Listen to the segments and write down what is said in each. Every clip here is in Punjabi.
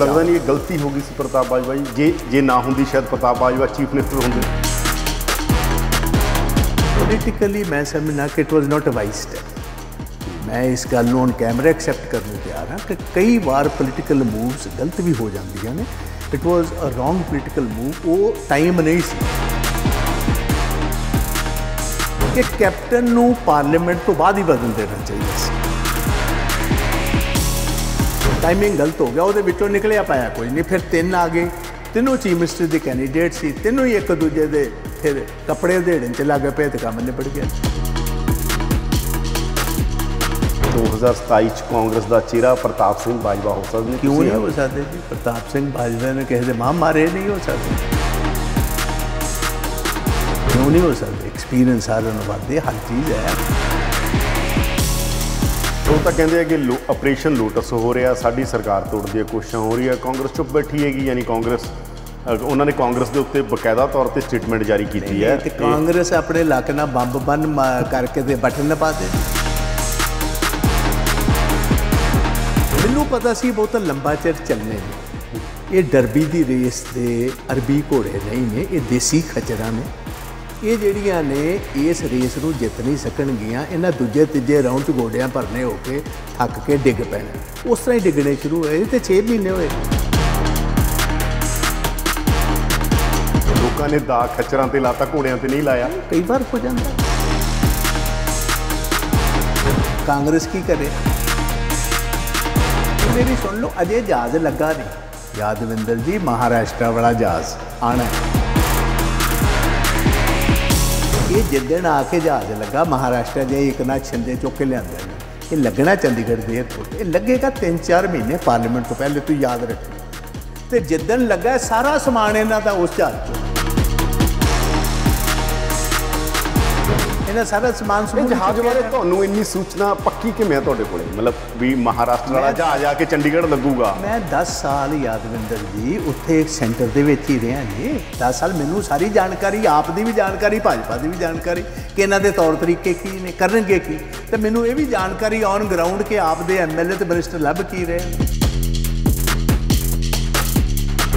ਲੱਗਦਾ ਨਹੀਂ ਇਹ ਗਲਤੀ ਹੋ ਗਈ ਸੀ ਪ੍ਰਤਾਪ ਬਾਜਵਾ ਜੀ ਜੇ ਜੇ ਨਾ ਹੁੰਦੀ ਸ਼ਾਇਦ ਪ੍ਰਤਾਪ ਬਾਜਵਾ ਚੀਫ ਮਿਨਿਸਟਰ ਹੁੰਦੇ ਪੋਲੀਟੀਕਲੀ ਮੈਂ ਸਮਝਣਾ ਕਿ it was not a wise step ਮੈਂ ਇਸ ਗੱਲ ਨੂੰ ਔਨ ਕੈਮਰਾ ਐਕਸੈਪਟ ਕਰਨ ਨੂੰ ਤਿਆਰ ਹਾਂ ਕਿ ਕਈ ਵਾਰ ਪੋਲੀਟੀਕਲ ਮੂਵਸ ਗਲਤ ਵੀ ਹੋ ਜਾਂਦੀਆਂ ਨੇ it was a wrong political move ਉਹ ਟਾਈਮ ਨਹੀਂ ਸੀ ਕਿ ਕੈਪਟਨ ਨੂੰ ਪਾਰਲੀਮੈਂਟ ਤੋਂ ਬਾਅਦ ਹੀ ਬਦਲ ਦੇਣਾ ਚਾਹੀਦਾ ਸੀ ਟਾਈਮਿੰਗ ਗਲਤ ਹੋ ਗਿਆ ਉਹਦੇ ਵਿੱਚੋਂ ਨਿਕਲਿਆ ਪਾਇਆ ਕੋਈ ਨਹੀਂ ਫਿਰ ਤਿੰਨ ਆ ਗਏ ਤਿੰਨੋਂ ਚੀਫ ਮਿਨਿਸਟਰ ਦੇ ਕੈਂਡੀਡੇਟ ਸੀ ਤਿੰਨੋਂ ਹੀ ਇੱਕ ਦੂਜੇ ਦੇ ਫਿਰ ਕੱਪੜੇ ਦੇੜਨ ਚ ਲੱਗ ਪਏ ਤੇ ਕੰਮ ਨਿਬੜ ਗਿਆ 2027 ਚ ਕਾਂਗਰਸ ਦਾ ਚਿਹਰਾ ਪ੍ਰਤਾਪ ਸਿੰਘ ਬਾਜਵਾ ਹੋ ਨਹੀਂ ਕਿਉਂ ਨਹੀਂ ਹੋ ਸਕਦੇ ਜੀ ਪ੍ਰਤਾਪ ਸਿੰਘ ਬਾਜਵਾ ਨੇ ਕਿਸੇ ਦੇ ਮਾਂ ਮਾਰੇ ਨਹੀਂ ਹੋ ਸਕਦੇ ਕਿਉਂ ਨਹੀਂ ਹੋ ਸਕਦਾ ਐਕਸਪੀਰੀਅੰਸ ਸਾਰਿਆਂ ਨੂੰ ਵੱਧਦੇ ਹਰ ਚੀਜ਼ ਹੈ ਉਹ ਤਾਂ ਕਹਿੰਦੇ ਆ ਕਿ ਆਪਰੇਸ਼ਨ ਲੋਟਸ ਹੋ ਰਿਹਾ ਸਾਡੀ ਸਰਕਾਰ ਤੋੜ ਦੀ ਕੋਸ਼ਿਸ਼ਾਂ ਹੋ ਰਹੀਆਂ ਕਾਂਗਰਸ ਚੁੱਪ ਬੈਠੀ ਹੈਗੀ ਯਾਨੀ ਕਾਂਗਰਸ ਉਹਨਾਂ ਨੇ ਕਾਂਗਰਸ ਦੇ ਉੱਤੇ ਬਕਾਇਦਾ ਤੌਰ ਤੇ ਸਟੇਟਮੈਂਟ ਜਾਰੀ ਕੀਤੀ ਹੈ ਤੇ ਕਾਂਗਰਸ ਆਪਣੇ ਲੱਕ ਨਾਲ ਬੰਬ ਬੰਨ ਕਰਕੇ ਤੇ ਬਟਨ ਨਾ ਦੇ ਮੈਨੂੰ ਪਤਾ ਸੀ ਬਹੁਤ ਲੰਬਾ ਚਿਰ ਚੱਲਨੇ ਇਹ ਡਰਬੀ ਦੀ ਰੇਸ ਦੇ ਅਰਬੀ ਘੋੜੇ ਨਹੀਂ ਨੇ ਇਹ ਦੇਸੀ ਖਚਰਾ ਨੇ ਇਹ ਜਿਹੜੀਆਂ ਨੇ ਇਸ ਰੇਸ ਨੂੰ ਜਿੱਤ ਨਹੀਂ ਸਕਣਗੀਆਂ ਇਹਨਾਂ ਦੂਜੇ ਤੀਜੇ ਰਾਉਂਡ 'ਚ ਗੋਡਿਆਂ ਭਰਨੇ ਹੋ ਕੇ ਥੱਕ ਕੇ ਡਿੱਗ ਪੈਣਾ ਉਸ ਤਰ੍ਹਾਂ ਹੀ ਡਿੱਗਣੇ ਸ਼ੁਰੂ ਹੋਏ ਤੇ 6 ਮਹੀਨੇ ਹੋਏ ਲੋਕਾਂ ਨੇ ਦਾ ਖੱਚਰਾਂ ਤੇ ਲਾਤਾ ਘੋੜਿਆਂ ਤੇ ਨਹੀਂ ਲਾਇਆ ਕਈ ਵਾਰ ਹੋ ਜਾਂਦਾ ਕਾਂਗਰਸ ਕੀ ਕਰੇ ਮੇਰੀ ਸੁਣ ਲਓ ਅਜੇ ਜਾਜ਼ ਲੱਗਾ ਨਹੀਂ ਯਾਦਵਿੰਦਰ ਜੀ ਮਹਾਰਾਸ਼ਟਰ ਵਾਲਾ ਜਾਜ਼ ਆਣਾ ਇਹ ਜਿੱਦਣ ਆ ਕੇ ਜਹਾਜ਼ ਲੱਗਾ ਮਹਾਰਾਸ਼ਟਰ ਦੇ ਇੱਕ ਨਾ ਛੰਦੇ ਚੁੱਕ ਕੇ ਲਿਆਂਦੇ ਨੇ ਇਹ ਲੱਗਣਾ ਚੰਡੀਗੜ੍ਹ ਦੇ ਏਅਰਪੋਰਟ ਇਹ ਲੱਗੇਗਾ 3-4 ਮਹੀਨੇ ਪਾਰਲੀਮੈਂਟ ਤੋਂ ਪਹਿਲੇ ਤੂੰ ਯਾਦ ਰੱਖੀ ਤੇ ਜਿੱਦਣ ਲੱਗਾ ਸਾਰਾ ਸਮਾਨ ਇਹਨਾਂ ਦਾ ਉਸ ਚਾਰ ਚੋ ਇਹਨਾਂ ਸਾਰਾ ਸਮਾਨ ਸਮੂਹ ਜਹਾਜ਼ ਬਾਰੇ ਤੁਹਾਨੂੰ ਇੰਨੀ ਸੂਚਨਾ ਪੱਕੀ ਕਿ ਮੈਂ ਤੁਹਾਡੇ ਕੋਲੇ ਮਤਲਬ ਵੀ ਮਹਾਰਾਸ਼ਟਰ ਵਾਲਾ ਜਹਾਜ਼ ਆ ਕੇ ਚੰਡੀਗੜ੍ਹ ਲੱਗੂਗਾ ਮੈਂ 10 ਸਾਲ ਯਾਦਵਿੰਦਰ ਜੀ ਉੱਥੇ ਇੱਕ ਸੈਂਟਰ ਦੇ ਵਿੱਚ ਹੀ ਰਿਹਾ ਜੀ 10 ਸਾਲ ਮੈਨੂੰ ਸਾਰੀ ਜਾਣਕਾਰੀ ਆਪ ਦੀ ਵੀ ਜਾਣਕਾਰੀ ਭਾਜਪਾ ਦੀ ਵੀ ਜਾਣਕਾਰੀ ਕਿ ਇਹਨਾਂ ਦੇ ਤੌਰ ਤਰੀਕੇ ਕੀ ਨੇ ਕਰਨਗੇ ਕੀ ਤੇ ਮੈਨੂੰ ਇਹ ਵੀ ਜਾਣਕਾਰੀ ਔਨ ਗਰਾਊਂਡ ਕਿ ਆਪ ਦੇ ਐਮਐਲਏ ਤੇ ਬਰਿਸਟਰ ਲੱਭ ਕੀ ਰਹੇ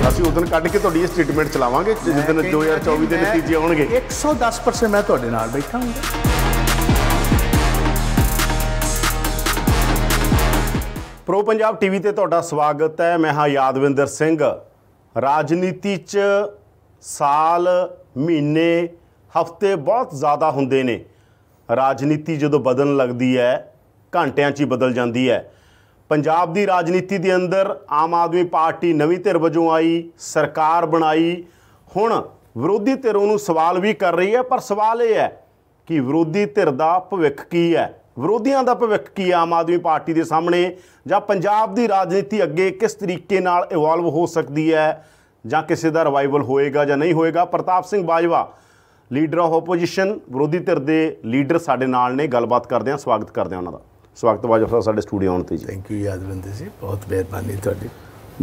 ਅਸੀਂ ਉਦੋਂ ਕੱਢ ਕੇ ਤੁਹਾਡੀ ਇਹ ਸਟੇਟਮੈਂਟ ਚਲਾਵਾਂਗੇ ਜਿਸ ਦਿਨ 2024 ਦੇ ਨਤੀਜੇ ਆਉਣਗੇ 110% ਮੈਂ ਤੁਹਾਡੇ ਨਾਲ ਬੈਠਾ ਪ੍ਰੋ ਪੰਜਾਬ ਟੀਵੀ ਤੇ ਤੁਹਾਡਾ ਸਵਾਗਤ ਹੈ ਮੈਂ ਹਾਂ ਯਾਦਵਿੰਦਰ ਸਿੰਘ ਰਾਜਨੀਤੀ 'ਚ ਸਾਲ ਮਹੀਨੇ ਹਫ਼ਤੇ ਬਹੁਤ ਜ਼ਿਆਦਾ ਹੁੰਦੇ ਨੇ ਰਾਜਨੀਤੀ ਜਦੋਂ ਬਦਲਣ ਲੱਗਦੀ ਹੈ ਘੰਟਿਆਂ 'ਚ ਹੀ ਬਦਲ ਜਾਂਦੀ ਹੈ ਪੰਜਾਬ ਦੀ ਰਾਜਨੀਤੀ ਦੇ ਅੰਦਰ ਆਮ ਆਦਮੀ ਪਾਰਟੀ ਨਵੀਂ ਧਿਰ ਵਜੋਂ ਆਈ ਸਰਕਾਰ ਬਣਾਈ ਹੁਣ ਵਿਰੋਧੀ ਧਿਰ ਉਹਨੂੰ ਸਵਾਲ ਵੀ ਕਰ ਰਹੀ ਹੈ ਪਰ ਸਵਾਲ ਇਹ ਹੈ ਕਿ ਵਿਰੋਧੀ ਧਿਰ ਦਾ ਭਵਿੱਖ ਕੀ ਹੈ ਵਿਰੋਧੀਆਂ ਦਾ ਭਵਿੱਖ ਕੀ ਆਮ ਆਦਮੀ ਪਾਰਟੀ ਦੇ ਸਾਹਮਣੇ ਜਾਂ ਪੰਜਾਬ ਦੀ ਰਾਜਨੀਤੀ ਅੱਗੇ ਕਿਸ ਤਰੀਕੇ ਨਾਲ ਇਵੋਲਵ ਹੋ ਸਕਦੀ ਹੈ ਜਾਂ ਕਿਸੇ ਦਾ ਰਿਵਾਈਵਲ ਹੋਏਗਾ ਜਾਂ ਨਹੀਂ ਹੋਏਗਾ Pratap Singh Bajwa leader of opposition ਵਿਰੋਧੀ ਧਿਰ ਦੇ ਲੀਡਰ ਸਾਡੇ ਨਾਲ ਨੇ ਗੱਲਬਾਤ ਕਰਦੇ ਆ ਸਵਾਗਤ ਕਰਦੇ ਆ ਉਹਨਾਂ ਦਾ ਸਵਾਗਤ ਬਾਜਾ ਅਫਸਰ ਸਾਡੇ ਸਟੂਡੀਓ ਆਉਣ ਤੇ ਜੀ ਥੈਂਕ ਯੂ ਯਾਦਵਿੰਦਰ ਜੀ ਬਹੁਤ ਮਿਹਰਬਾਨੀ ਤੁਹਾਡੀ